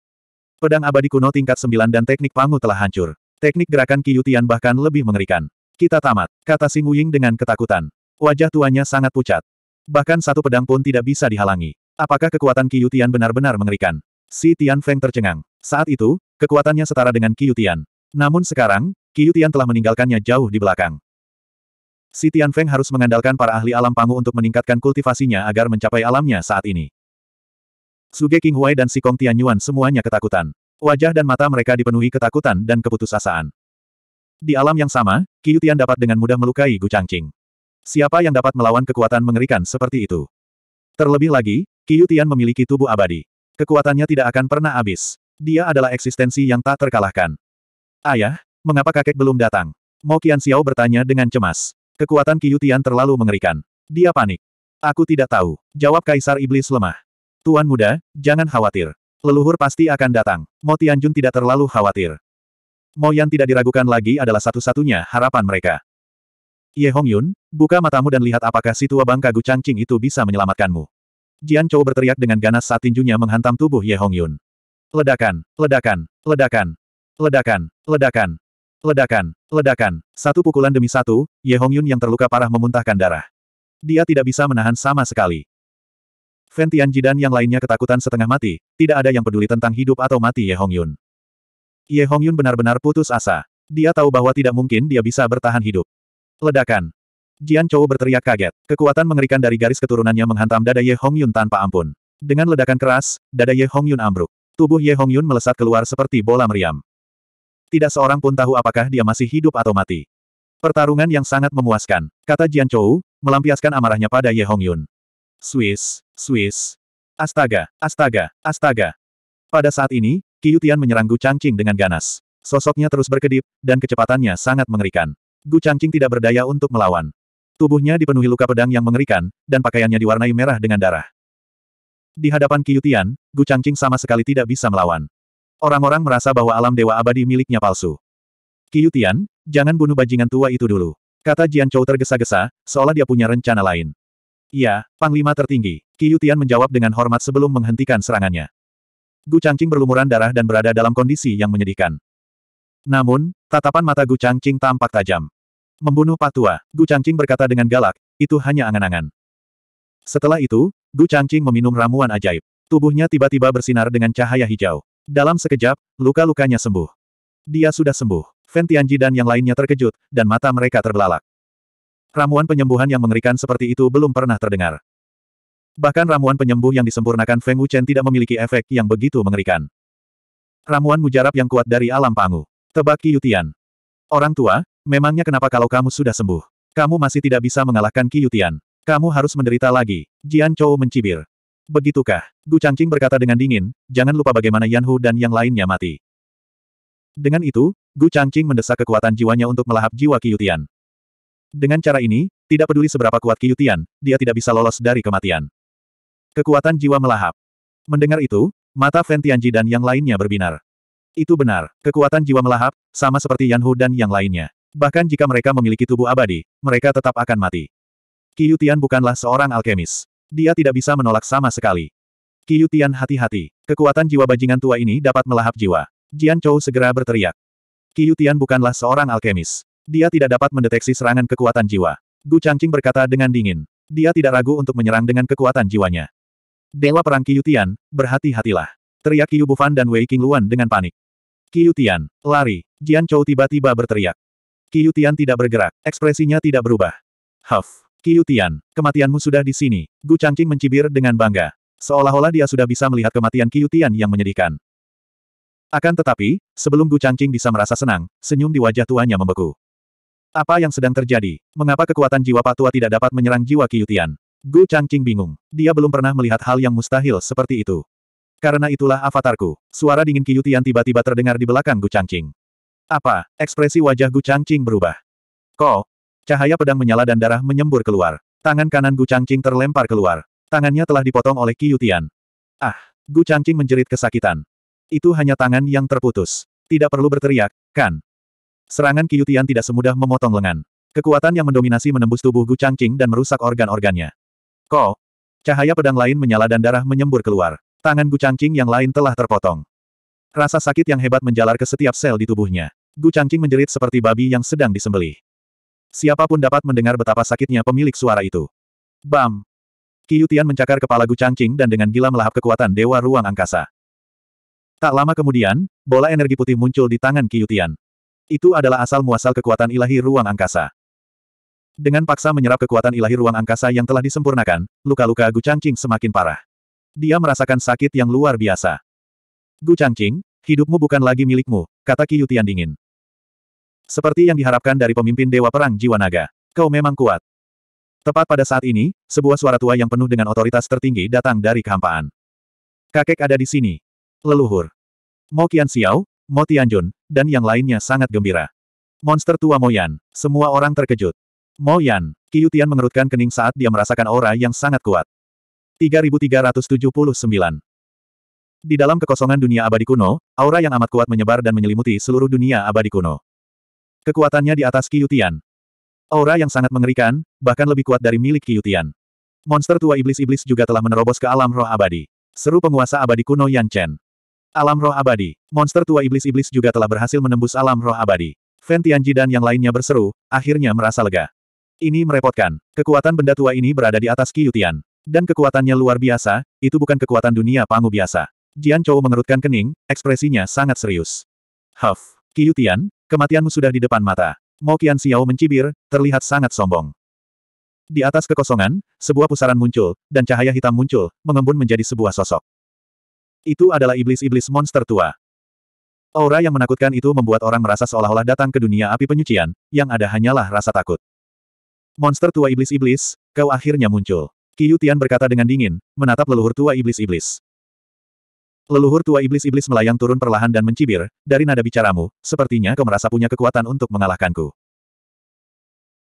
Speaker 1: Pedang abadi kuno tingkat 9 dan teknik pangu telah hancur. Teknik gerakan Qiutian bahkan lebih mengerikan. Kita tamat, kata Xing Wuying dengan ketakutan. Wajah tuanya sangat pucat. Bahkan satu pedang pun tidak bisa dihalangi. Apakah kekuatan Qiutian benar-benar mengerikan? Si Tian Feng tercengang. Saat itu, kekuatannya setara dengan Qiutian. Namun sekarang, Qiyutian telah meninggalkannya jauh di belakang. Si Tianfeng harus mengandalkan para ahli alam pangu untuk meningkatkan kultivasinya agar mencapai alamnya saat ini. Suge King Huai dan si Kong Tianyuan semuanya ketakutan. Wajah dan mata mereka dipenuhi ketakutan dan keputusasaan. Di alam yang sama, Qiyutian dapat dengan mudah melukai Gu Changqing. Siapa yang dapat melawan kekuatan mengerikan seperti itu? Terlebih lagi, Qiyutian memiliki tubuh abadi. Kekuatannya tidak akan pernah habis. Dia adalah eksistensi yang tak terkalahkan. Ayah, Mengapa kakek belum datang? Mo Qian Xiao bertanya dengan cemas. Kekuatan Qiutian terlalu mengerikan. Dia panik. Aku tidak tahu. Jawab Kaisar Iblis lemah. Tuan muda, jangan khawatir. Leluhur pasti akan datang. Mo Tianjun tidak terlalu khawatir. Mo Yan tidak diragukan lagi adalah satu-satunya harapan mereka. Ye Hongyun, buka matamu dan lihat apakah si tua bangka Gu Changqing itu bisa menyelamatkanmu. Jian Chou berteriak dengan ganas saat tinjunya menghantam tubuh Ye Hongyun. Ledakan, ledakan, ledakan, ledakan, ledakan. Ledakan, ledakan, satu pukulan demi satu, Ye Hongyun yang terluka parah memuntahkan darah. Dia tidak bisa menahan sama sekali. Ventian Tianji dan yang lainnya ketakutan setengah mati, tidak ada yang peduli tentang hidup atau mati Ye Hongyun. Ye Hongyun benar-benar putus asa. Dia tahu bahwa tidak mungkin dia bisa bertahan hidup. Ledakan. Jian Chou berteriak kaget. Kekuatan mengerikan dari garis keturunannya menghantam dada Ye Hongyun tanpa ampun. Dengan ledakan keras, dada Ye Hongyun ambruk. Tubuh Ye Hongyun melesat keluar seperti bola meriam. Tidak seorang pun tahu apakah dia masih hidup atau mati. Pertarungan yang sangat memuaskan, kata Jian Chou, melampiaskan amarahnya pada Ye Hong Yun. Swiss, Swiss. Astaga, astaga, astaga. Pada saat ini, Qiu Tian menyerang Gu Changqing dengan ganas. Sosoknya terus berkedip, dan kecepatannya sangat mengerikan. Gu Changqing tidak berdaya untuk melawan. Tubuhnya dipenuhi luka pedang yang mengerikan, dan pakaiannya diwarnai merah dengan darah. Di hadapan Qiu Tian, Gu Changqing sama sekali tidak bisa melawan. Orang-orang merasa bahwa alam dewa abadi miliknya palsu. Tian, jangan bunuh bajingan tua itu dulu. Kata Jian Chou tergesa-gesa, seolah dia punya rencana lain. Iya, Panglima tertinggi. Tian menjawab dengan hormat sebelum menghentikan serangannya. Gu Changqing berlumuran darah dan berada dalam kondisi yang menyedihkan. Namun, tatapan mata Gu Changqing tampak tajam. Membunuh patua, Gu Changqing berkata dengan galak, itu hanya angan-angan. Setelah itu, Gu Changqing meminum ramuan ajaib. Tubuhnya tiba-tiba bersinar dengan cahaya hijau. Dalam sekejap, luka-lukanya sembuh. Dia sudah sembuh. Fan Tianji dan yang lainnya terkejut, dan mata mereka terbelalak. Ramuan penyembuhan yang mengerikan seperti itu belum pernah terdengar. Bahkan ramuan penyembuh yang disempurnakan Feng Wuchen tidak memiliki efek yang begitu mengerikan. Ramuan mujarab yang kuat dari alam pangu. Tebak Kiyutian. Orang tua, memangnya kenapa kalau kamu sudah sembuh? Kamu masih tidak bisa mengalahkan Kiyutian. Kamu harus menderita lagi. Jian Chou mencibir. Begitukah? Gu Changqing berkata dengan dingin, jangan lupa bagaimana Yan Hu dan yang lainnya mati. Dengan itu, Gu Changqing mendesak kekuatan jiwanya untuk melahap jiwa Qiutian. Dengan cara ini, tidak peduli seberapa kuat Qiutian, dia tidak bisa lolos dari kematian. Kekuatan jiwa melahap. Mendengar itu, mata Fen Tianji dan yang lainnya berbinar. Itu benar, kekuatan jiwa melahap, sama seperti Yan Hu dan yang lainnya. Bahkan jika mereka memiliki tubuh abadi, mereka tetap akan mati. Qiutian bukanlah seorang alkemis. Dia tidak bisa menolak sama sekali. Qiu hati-hati. Kekuatan jiwa bajingan tua ini dapat melahap jiwa. Jian Chou segera berteriak. Qiu bukanlah seorang alkemis. Dia tidak dapat mendeteksi serangan kekuatan jiwa. Gu Changqing berkata dengan dingin. Dia tidak ragu untuk menyerang dengan kekuatan jiwanya. Dewa Perang Qiu berhati-hatilah. Teriak Qiu Bufan dan Wei Qingluan dengan panik. Qiu lari. Jian Chou tiba-tiba berteriak. Qiu tidak bergerak, ekspresinya tidak berubah. Huff. Qiu Tian, kematianmu sudah di sini. Gu Changqing mencibir dengan bangga. Seolah-olah dia sudah bisa melihat kematian Qiu Tian yang menyedihkan. Akan tetapi, sebelum Gu Changqing bisa merasa senang, senyum di wajah tuanya membeku. Apa yang sedang terjadi? Mengapa kekuatan jiwa patua tidak dapat menyerang jiwa Qiu Tian? Gu Changqing bingung. Dia belum pernah melihat hal yang mustahil seperti itu. Karena itulah avatarku. Suara dingin Qiu Tian tiba-tiba terdengar di belakang Gu Changqing. Apa? Ekspresi wajah Gu Changqing berubah. Ko, Cahaya pedang menyala dan darah menyembur keluar. Tangan kanan Gu Changqing terlempar keluar. Tangannya telah dipotong oleh Yutian. Ah! Gu Changqing menjerit kesakitan. Itu hanya tangan yang terputus. Tidak perlu berteriak, kan? Serangan Yutian tidak semudah memotong lengan. Kekuatan yang mendominasi menembus tubuh Gu Changqing dan merusak organ-organnya. Ko! Cahaya pedang lain menyala dan darah menyembur keluar. Tangan Gu Changqing yang lain telah terpotong. Rasa sakit yang hebat menjalar ke setiap sel di tubuhnya. Gu Changqing menjerit seperti babi yang sedang disembelih. Siapapun dapat mendengar betapa sakitnya pemilik suara itu. Bam! Qiutian mencakar kepala Gu Changqing dan dengan gila melahap kekuatan Dewa Ruang Angkasa. Tak lama kemudian, bola energi putih muncul di tangan Qiutian. Itu adalah asal-muasal kekuatan ilahi ruang angkasa. Dengan paksa menyerap kekuatan ilahi ruang angkasa yang telah disempurnakan, luka-luka Gu Changqing semakin parah. Dia merasakan sakit yang luar biasa. Gu Changqing, hidupmu bukan lagi milikmu, kata Qiutian dingin. Seperti yang diharapkan dari pemimpin Dewa Perang Jiwa Naga. Kau memang kuat. Tepat pada saat ini, sebuah suara tua yang penuh dengan otoritas tertinggi datang dari kehampaan. Kakek ada di sini. Leluhur. Mo Qian Xiao, Mo Tianjun, dan yang lainnya sangat gembira. Monster tua Moyan. Semua orang terkejut. Moyan. Yan, mengerutkan kening saat dia merasakan aura yang sangat kuat. 3379. Di dalam kekosongan dunia abadi kuno, aura yang amat kuat menyebar dan menyelimuti seluruh dunia abadi kuno. Kekuatannya di atas Qiutian, Aura yang sangat mengerikan, bahkan lebih kuat dari milik Qiutian. Monster tua iblis-iblis juga telah menerobos ke alam roh abadi. Seru penguasa abadi kuno Yan Chen. Alam roh abadi. Monster tua iblis-iblis juga telah berhasil menembus alam roh abadi. Fan Tianji dan yang lainnya berseru, akhirnya merasa lega. Ini merepotkan. Kekuatan benda tua ini berada di atas Qiutian, Dan kekuatannya luar biasa, itu bukan kekuatan dunia pangu biasa. Jian Chou mengerutkan kening, ekspresinya sangat serius. Huff. Qiutian. Kematianmu sudah di depan mata. Mo Qian Xiao mencibir, terlihat sangat sombong. Di atas kekosongan, sebuah pusaran muncul, dan cahaya hitam muncul, mengembun menjadi sebuah sosok. Itu adalah iblis-iblis monster tua. Aura yang menakutkan itu membuat orang merasa seolah-olah datang ke dunia api penyucian, yang ada hanyalah rasa takut. Monster tua iblis-iblis, kau akhirnya muncul. Qiu Tian berkata dengan dingin, menatap leluhur tua iblis-iblis. Leluhur tua iblis-iblis melayang turun perlahan dan mencibir, dari nada bicaramu, sepertinya kau merasa punya kekuatan untuk mengalahkanku.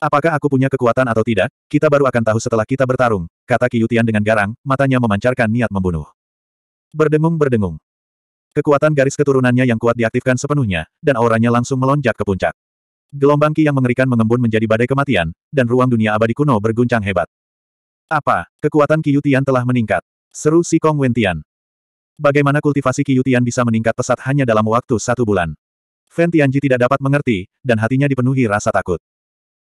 Speaker 1: Apakah aku punya kekuatan atau tidak, kita baru akan tahu setelah kita bertarung, kata Kiyutian dengan garang, matanya memancarkan niat membunuh. Berdengung-berdengung. Kekuatan garis keturunannya yang kuat diaktifkan sepenuhnya, dan auranya langsung melonjak ke puncak. Gelombang Ki yang mengerikan mengembun menjadi badai kematian, dan ruang dunia abadi kuno berguncang hebat. Apa, kekuatan Ki telah meningkat? Seru si Kong Wentian. Bagaimana kultivasi Qiutian bisa meningkat pesat hanya dalam waktu satu bulan? Feng Tianji tidak dapat mengerti, dan hatinya dipenuhi rasa takut.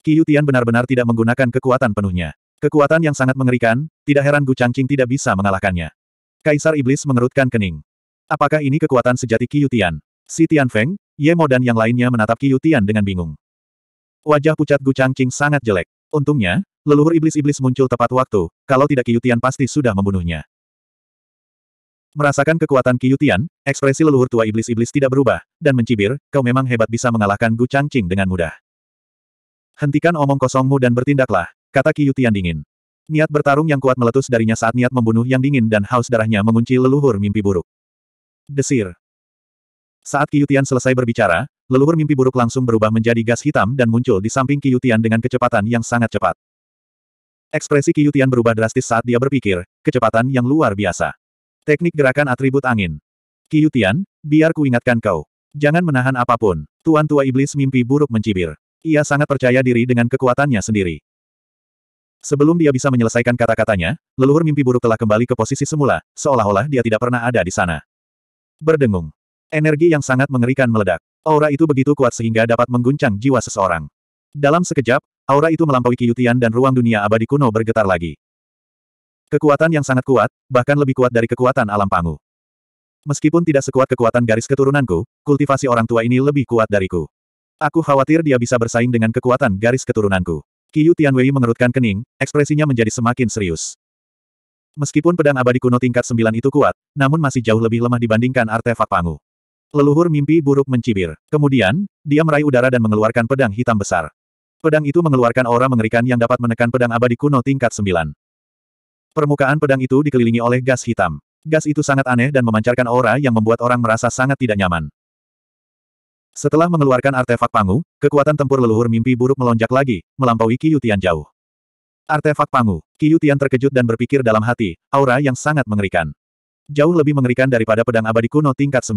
Speaker 1: Qiutian benar-benar tidak menggunakan kekuatan penuhnya. Kekuatan yang sangat mengerikan, tidak heran Gu Changqing tidak bisa mengalahkannya. Kaisar Iblis mengerutkan kening. Apakah ini kekuatan sejati Qiyutian? Si Tianfeng, Yemo dan yang lainnya menatap Qiutian dengan bingung. Wajah pucat Gu Changqing sangat jelek. Untungnya, leluhur iblis-iblis muncul tepat waktu, kalau tidak Qiutian pasti sudah membunuhnya. Merasakan kekuatan Yutian, ekspresi leluhur tua iblis-iblis tidak berubah, dan mencibir, kau memang hebat bisa mengalahkan Gu Changqing dengan mudah. Hentikan omong kosongmu dan bertindaklah, kata Yutian dingin. Niat bertarung yang kuat meletus darinya saat niat membunuh yang dingin dan haus darahnya mengunci leluhur mimpi buruk. Desir. Saat Yutian selesai berbicara, leluhur mimpi buruk langsung berubah menjadi gas hitam dan muncul di samping Yutian dengan kecepatan yang sangat cepat. Ekspresi Yutian berubah drastis saat dia berpikir, kecepatan yang luar biasa. Teknik gerakan atribut angin. Kiyutian, biar kuingatkan kau. Jangan menahan apapun. Tuan tua iblis mimpi buruk mencibir. Ia sangat percaya diri dengan kekuatannya sendiri. Sebelum dia bisa menyelesaikan kata-katanya, leluhur mimpi buruk telah kembali ke posisi semula, seolah-olah dia tidak pernah ada di sana. Berdengung. Energi yang sangat mengerikan meledak. Aura itu begitu kuat sehingga dapat mengguncang jiwa seseorang. Dalam sekejap, aura itu melampaui Kiyutian dan ruang dunia abadi kuno bergetar lagi. Kekuatan yang sangat kuat, bahkan lebih kuat dari kekuatan alam pangu. Meskipun tidak sekuat kekuatan garis keturunanku, kultivasi orang tua ini lebih kuat dariku. Aku khawatir dia bisa bersaing dengan kekuatan garis keturunanku. Qiyu Tianwei mengerutkan kening, ekspresinya menjadi semakin serius. Meskipun pedang abadi kuno tingkat 9 itu kuat, namun masih jauh lebih lemah dibandingkan artefak pangu. Leluhur mimpi buruk mencibir. Kemudian, dia meraih udara dan mengeluarkan pedang hitam besar. Pedang itu mengeluarkan aura mengerikan yang dapat menekan pedang abadi kuno tingkat 9. Permukaan pedang itu dikelilingi oleh gas hitam. Gas itu sangat aneh dan memancarkan aura yang membuat orang merasa sangat tidak nyaman. Setelah mengeluarkan artefak pangu, kekuatan tempur leluhur mimpi buruk melonjak lagi, melampaui Qiyu Tian jauh. Artefak pangu, Qiyu Tian terkejut dan berpikir dalam hati, aura yang sangat mengerikan. Jauh lebih mengerikan daripada pedang abadi kuno tingkat 9.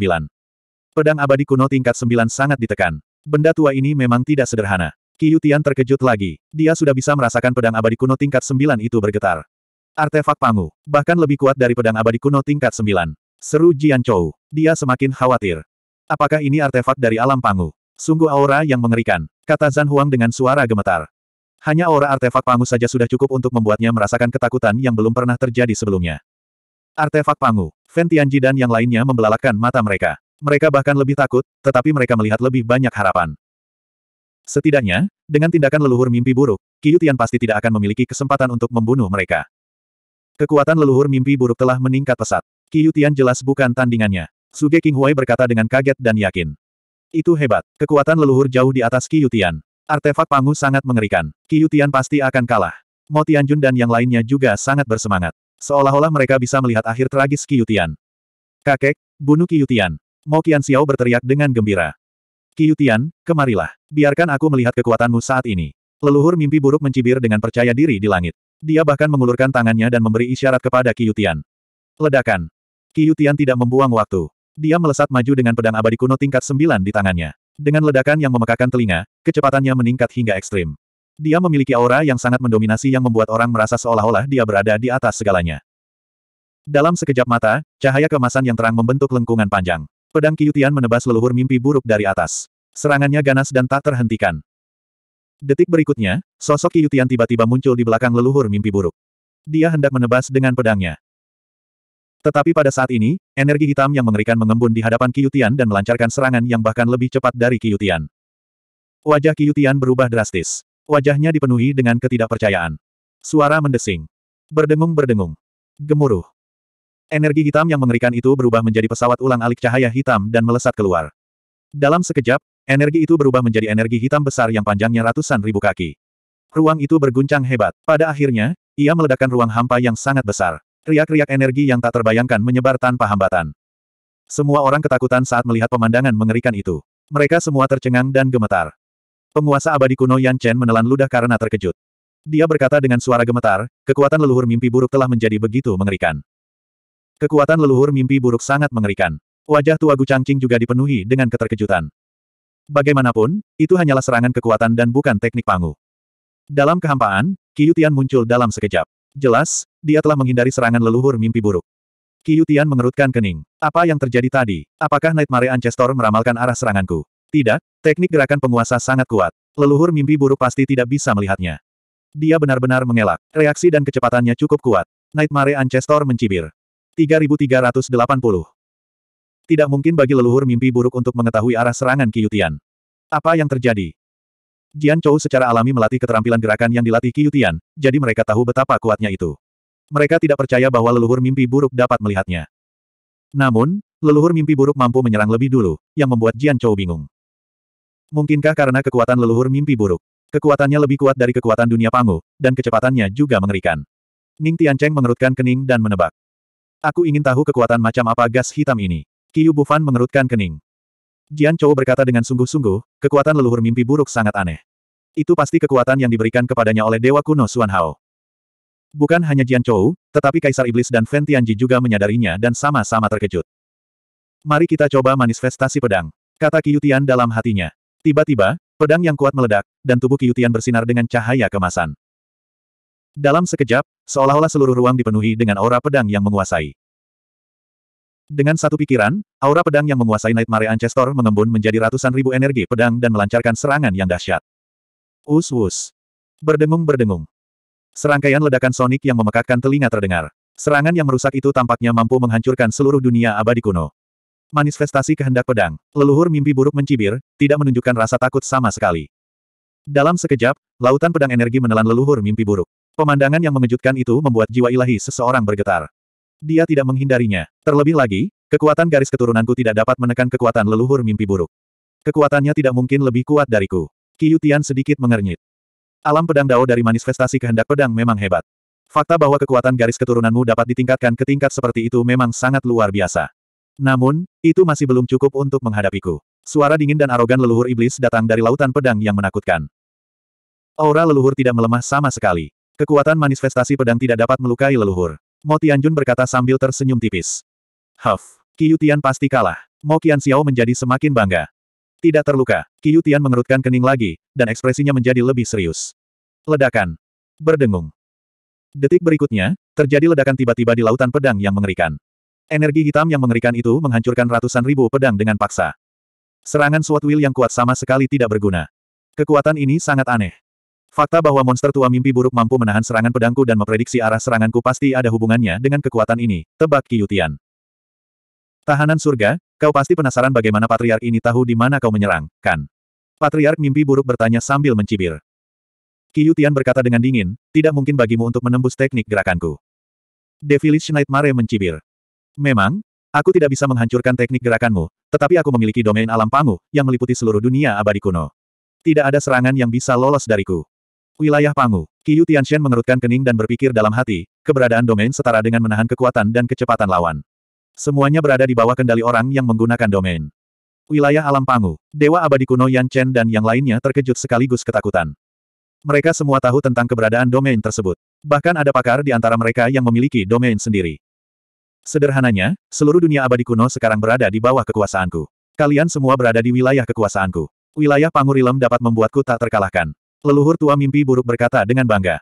Speaker 1: Pedang abadi kuno tingkat 9 sangat ditekan. Benda tua ini memang tidak sederhana. Qiyu Tian terkejut lagi. Dia sudah bisa merasakan pedang abadi kuno tingkat 9 itu bergetar. Artefak Pangu. Bahkan lebih kuat dari pedang abadi kuno tingkat 9. Seru Jian Chou. Dia semakin khawatir. Apakah ini artefak dari alam Pangu? Sungguh aura yang mengerikan, kata Zan Huang dengan suara gemetar. Hanya aura artefak Pangu saja sudah cukup untuk membuatnya merasakan ketakutan yang belum pernah terjadi sebelumnya. Artefak Pangu, Fen Tianji dan yang lainnya membelalakkan mata mereka. Mereka bahkan lebih takut, tetapi mereka melihat lebih banyak harapan. Setidaknya, dengan tindakan leluhur mimpi buruk, Qiu Tian pasti tidak akan memiliki kesempatan untuk membunuh mereka. Kekuatan leluhur mimpi buruk telah meningkat pesat. Qiyutian jelas bukan tandingannya. Suge King Huai berkata dengan kaget dan yakin. Itu hebat. Kekuatan leluhur jauh di atas Qiyutian. Artefak Pangu sangat mengerikan. Qiyutian pasti akan kalah. Mo Tianjun dan yang lainnya juga sangat bersemangat. Seolah-olah mereka bisa melihat akhir tragis Qiyutian. Kakek, bunuh Qiyutian. Mo Qian Xiao berteriak dengan gembira. Qiyutian, kemarilah. Biarkan aku melihat kekuatanmu saat ini. Leluhur mimpi buruk mencibir dengan percaya diri di langit. Dia bahkan mengulurkan tangannya dan memberi isyarat kepada Kiyutian. Ledakan. Kiyutian tidak membuang waktu. Dia melesat maju dengan pedang abadi kuno tingkat 9 di tangannya. Dengan ledakan yang memekakan telinga, kecepatannya meningkat hingga ekstrim. Dia memiliki aura yang sangat mendominasi yang membuat orang merasa seolah-olah dia berada di atas segalanya. Dalam sekejap mata, cahaya kemasan yang terang membentuk lengkungan panjang. Pedang Kiyutian menebas leluhur mimpi buruk dari atas. Serangannya ganas dan tak terhentikan. Detik berikutnya, sosok Kiyutian tiba-tiba muncul di belakang leluhur mimpi buruk. Dia hendak menebas dengan pedangnya. Tetapi pada saat ini, energi hitam yang mengerikan mengembun di hadapan Kiyutian dan melancarkan serangan yang bahkan lebih cepat dari Kiyutian. Wajah Kiyutian berubah drastis. Wajahnya dipenuhi dengan ketidakpercayaan. Suara mendesing. Berdengung-berdengung. Gemuruh. Energi hitam yang mengerikan itu berubah menjadi pesawat ulang alik cahaya hitam dan melesat keluar. Dalam sekejap, Energi itu berubah menjadi energi hitam besar yang panjangnya ratusan ribu kaki. Ruang itu berguncang hebat. Pada akhirnya, ia meledakkan ruang hampa yang sangat besar. Riak-riak energi yang tak terbayangkan menyebar tanpa hambatan. Semua orang ketakutan saat melihat pemandangan mengerikan itu. Mereka semua tercengang dan gemetar. Penguasa abadi kuno Yan Chen menelan ludah karena terkejut. Dia berkata dengan suara gemetar, kekuatan leluhur mimpi buruk telah menjadi begitu mengerikan. Kekuatan leluhur mimpi buruk sangat mengerikan. Wajah tua Gu Changqing juga dipenuhi dengan keterkejutan. Bagaimanapun, itu hanyalah serangan kekuatan dan bukan teknik pangu. Dalam kehampaan, Qiyutian muncul dalam sekejap. Jelas, dia telah menghindari serangan leluhur mimpi buruk. Qiyutian mengerutkan kening. Apa yang terjadi tadi? Apakah Nightmare Ancestor meramalkan arah seranganku? Tidak, teknik gerakan penguasa sangat kuat. Leluhur mimpi buruk pasti tidak bisa melihatnya. Dia benar-benar mengelak. Reaksi dan kecepatannya cukup kuat. Nightmare Ancestor mencibir. 3380 tidak mungkin bagi leluhur mimpi buruk untuk mengetahui arah serangan Kiyutian. Apa yang terjadi? Jian Chou secara alami melatih keterampilan gerakan yang dilatih Kiyutian, jadi mereka tahu betapa kuatnya itu. Mereka tidak percaya bahwa leluhur mimpi buruk dapat melihatnya. Namun, leluhur mimpi buruk mampu menyerang lebih dulu, yang membuat Jian Chou bingung. Mungkinkah karena kekuatan leluhur mimpi buruk? Kekuatannya lebih kuat dari kekuatan dunia pangu, dan kecepatannya juga mengerikan. Ning Tian Cheng mengerutkan kening dan menebak. Aku ingin tahu kekuatan macam apa gas hitam ini. Qiu Bufan mengerutkan kening. Jian Chou berkata dengan sungguh-sungguh, kekuatan leluhur mimpi buruk sangat aneh. Itu pasti kekuatan yang diberikan kepadanya oleh Dewa Kuno Suan Hao. Bukan hanya Jian Chou, tetapi Kaisar Iblis dan Feng Tianji juga menyadarinya dan sama-sama terkejut. Mari kita coba manifestasi pedang, kata Tian dalam hatinya. Tiba-tiba, pedang yang kuat meledak, dan tubuh Tian bersinar dengan cahaya kemasan. Dalam sekejap, seolah-olah seluruh ruang dipenuhi dengan aura pedang yang menguasai. Dengan satu pikiran, aura pedang yang menguasai Nightmare Ancestor mengembun menjadi ratusan ribu energi pedang dan melancarkan serangan yang dahsyat. Us-us. Berdengung-berdengung. Serangkaian ledakan sonik yang memekakkan telinga terdengar. Serangan yang merusak itu tampaknya mampu menghancurkan seluruh dunia abadi kuno. Manifestasi kehendak pedang, leluhur mimpi buruk mencibir, tidak menunjukkan rasa takut sama sekali. Dalam sekejap, lautan pedang energi menelan leluhur mimpi buruk. Pemandangan yang mengejutkan itu membuat jiwa ilahi seseorang bergetar. Dia tidak menghindarinya. Terlebih lagi, kekuatan garis keturunanku tidak dapat menekan kekuatan leluhur mimpi buruk. Kekuatannya tidak mungkin lebih kuat dariku. Qiu sedikit mengernyit. Alam pedang Dao dari manifestasi kehendak pedang memang hebat. Fakta bahwa kekuatan garis keturunanmu dapat ditingkatkan ke tingkat seperti itu memang sangat luar biasa. Namun, itu masih belum cukup untuk menghadapiku. Suara dingin dan arogan leluhur iblis datang dari lautan pedang yang menakutkan. Aura leluhur tidak melemah sama sekali. Kekuatan manifestasi pedang tidak dapat melukai leluhur. Mo Tianjun berkata sambil tersenyum tipis. Huff, Qiu Tian pasti kalah. Mo Qian Xiao menjadi semakin bangga. Tidak terluka, Qiu Tian mengerutkan kening lagi, dan ekspresinya menjadi lebih serius. Ledakan. Berdengung. Detik berikutnya, terjadi ledakan tiba-tiba di lautan pedang yang mengerikan. Energi hitam yang mengerikan itu menghancurkan ratusan ribu pedang dengan paksa. Serangan SWAT Will yang kuat sama sekali tidak berguna. Kekuatan ini sangat aneh. Fakta bahwa monster tua mimpi buruk mampu menahan serangan pedangku dan memprediksi arah seranganku pasti ada hubungannya dengan kekuatan ini, tebak Kiyutian. Tahanan surga, kau pasti penasaran bagaimana patriark ini tahu di mana kau menyerang, kan? Patriark mimpi buruk bertanya sambil mencibir. Kiyutian berkata dengan dingin, tidak mungkin bagimu untuk menembus teknik gerakanku. Devilish Nightmare mencibir. Memang, aku tidak bisa menghancurkan teknik gerakanmu, tetapi aku memiliki domain alam pangu, yang meliputi seluruh dunia abadi kuno. Tidak ada serangan yang bisa lolos dariku. Wilayah Pangu. Qiyu Tianxian mengerutkan kening dan berpikir dalam hati, keberadaan domain setara dengan menahan kekuatan dan kecepatan lawan. Semuanya berada di bawah kendali orang yang menggunakan domain. Wilayah alam Pangu. Dewa abadi kuno Yan Chen dan yang lainnya terkejut sekaligus ketakutan. Mereka semua tahu tentang keberadaan domain tersebut. Bahkan ada pakar di antara mereka yang memiliki domain sendiri. Sederhananya, seluruh dunia abadi kuno sekarang berada di bawah kekuasaanku. Kalian semua berada di wilayah kekuasaanku. Wilayah Pangurilem dapat membuatku tak terkalahkan. Leluhur tua mimpi buruk berkata dengan bangga.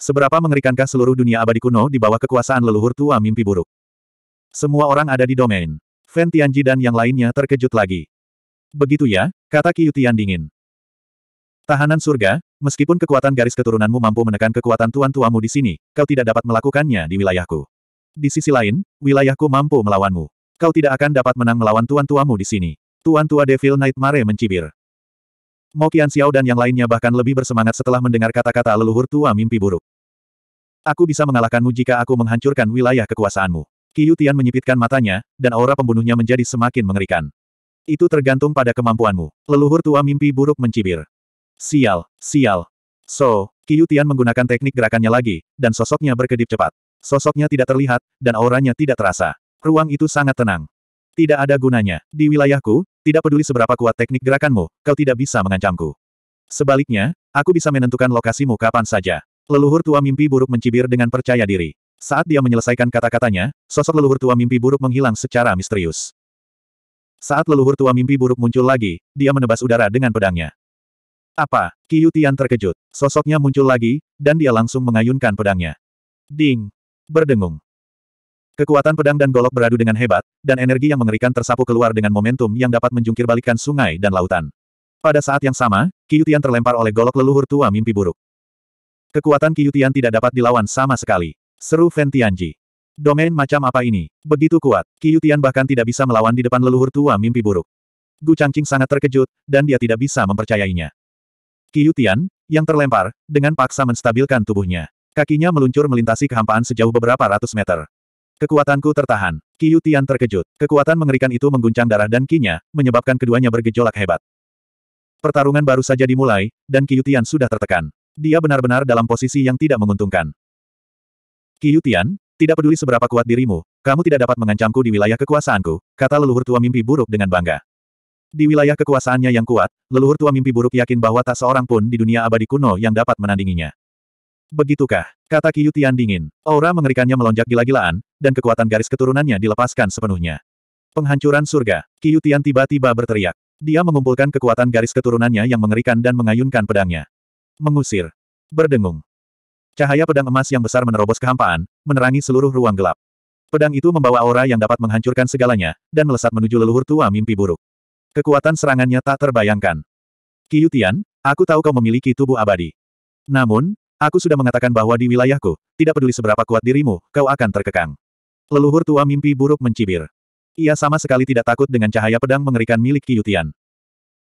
Speaker 1: Seberapa mengerikankah seluruh dunia abadi kuno di bawah kekuasaan leluhur tua mimpi buruk? Semua orang ada di domain. Fan Tianji dan yang lainnya terkejut lagi. Begitu ya, kata Qiu Tian dingin. Tahanan surga, meskipun kekuatan garis keturunanmu mampu menekan kekuatan tuan tuamu di sini, kau tidak dapat melakukannya di wilayahku. Di sisi lain, wilayahku mampu melawanmu. Kau tidak akan dapat menang melawan tuan tuamu di sini. Tuan tua Devil Nightmare mencibir. Mo Qian Xiao dan yang lainnya bahkan lebih bersemangat setelah mendengar kata-kata leluhur tua mimpi buruk. Aku bisa mengalahkanmu jika aku menghancurkan wilayah kekuasaanmu. Qiu Tian menyipitkan matanya, dan aura pembunuhnya menjadi semakin mengerikan. Itu tergantung pada kemampuanmu. Leluhur tua mimpi buruk mencibir. Sial, sial. So, Qiu Tian menggunakan teknik gerakannya lagi, dan sosoknya berkedip cepat. Sosoknya tidak terlihat, dan auranya tidak terasa. Ruang itu sangat tenang. Tidak ada gunanya. Di wilayahku, tidak peduli seberapa kuat teknik gerakanmu, kau tidak bisa mengancamku. Sebaliknya, aku bisa menentukan lokasimu kapan saja. Leluhur tua mimpi buruk mencibir dengan percaya diri. Saat dia menyelesaikan kata-katanya, sosok leluhur tua mimpi buruk menghilang secara misterius. Saat leluhur tua mimpi buruk muncul lagi, dia menebas udara dengan pedangnya. Apa? Qiyu Tian terkejut. Sosoknya muncul lagi, dan dia langsung mengayunkan pedangnya. Ding! Berdengung. Kekuatan pedang dan golok beradu dengan hebat, dan energi yang mengerikan tersapu keluar dengan momentum yang dapat menjungkir sungai dan lautan. Pada saat yang sama, Kiyutian terlempar oleh golok leluhur tua mimpi buruk. Kekuatan Kiyutian tidak dapat dilawan sama sekali. Seru Ventianji. Domain macam apa ini? Begitu kuat, Kiyutian bahkan tidak bisa melawan di depan leluhur tua mimpi buruk. Gu Changqing sangat terkejut, dan dia tidak bisa mempercayainya. Kiyutian, yang terlempar, dengan paksa menstabilkan tubuhnya. Kakinya meluncur melintasi kehampaan sejauh beberapa ratus meter. Kekuatanku tertahan. Qi Tian terkejut. Kekuatan mengerikan itu mengguncang darah dan kinya, menyebabkan keduanya bergejolak hebat. Pertarungan baru saja dimulai, dan Qi Tian sudah tertekan. Dia benar-benar dalam posisi yang tidak menguntungkan. Qi Tian, tidak peduli seberapa kuat dirimu, kamu tidak dapat mengancamku di wilayah kekuasaanku, kata leluhur tua mimpi buruk dengan bangga. Di wilayah kekuasaannya yang kuat, leluhur tua mimpi buruk yakin bahwa tak seorang pun di dunia abadi kuno yang dapat menandinginya. Begitukah? Kata Qiu Tian dingin. Aura mengerikannya melonjak gila-gilaan, dan kekuatan garis keturunannya dilepaskan sepenuhnya. Penghancuran surga. Qiu Tian tiba-tiba berteriak. Dia mengumpulkan kekuatan garis keturunannya yang mengerikan dan mengayunkan pedangnya. Mengusir. Berdengung. Cahaya pedang emas yang besar menerobos kehampaan, menerangi seluruh ruang gelap. Pedang itu membawa aura yang dapat menghancurkan segalanya, dan melesat menuju leluhur tua mimpi buruk. Kekuatan serangannya tak terbayangkan. Qiu Tian, aku tahu kau memiliki tubuh abadi. Namun, Aku sudah mengatakan bahwa di wilayahku, tidak peduli seberapa kuat dirimu, kau akan terkekang. Leluhur tua mimpi buruk mencibir. Ia sama sekali tidak takut dengan cahaya pedang mengerikan milik Kiyutian.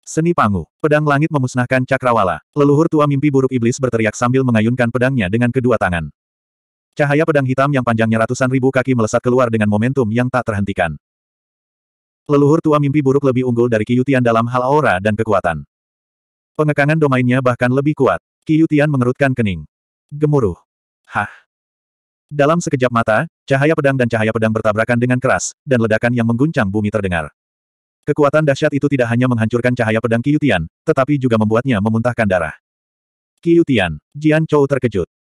Speaker 1: Seni Pangu, pedang langit memusnahkan cakrawala. Leluhur tua mimpi buruk iblis berteriak sambil mengayunkan pedangnya dengan kedua tangan. Cahaya pedang hitam yang panjangnya ratusan ribu kaki melesat keluar dengan momentum yang tak terhentikan. Leluhur tua mimpi buruk lebih unggul dari Kiyutian dalam hal aura dan kekuatan. Pengekangan domainnya bahkan lebih kuat. Qiu mengerutkan kening. Gemuruh. Hah. Dalam sekejap mata, cahaya pedang dan cahaya pedang bertabrakan dengan keras, dan ledakan yang mengguncang bumi terdengar. Kekuatan dahsyat itu tidak hanya menghancurkan cahaya pedang Qiu tetapi juga membuatnya memuntahkan darah. Qiu Jian Chou terkejut.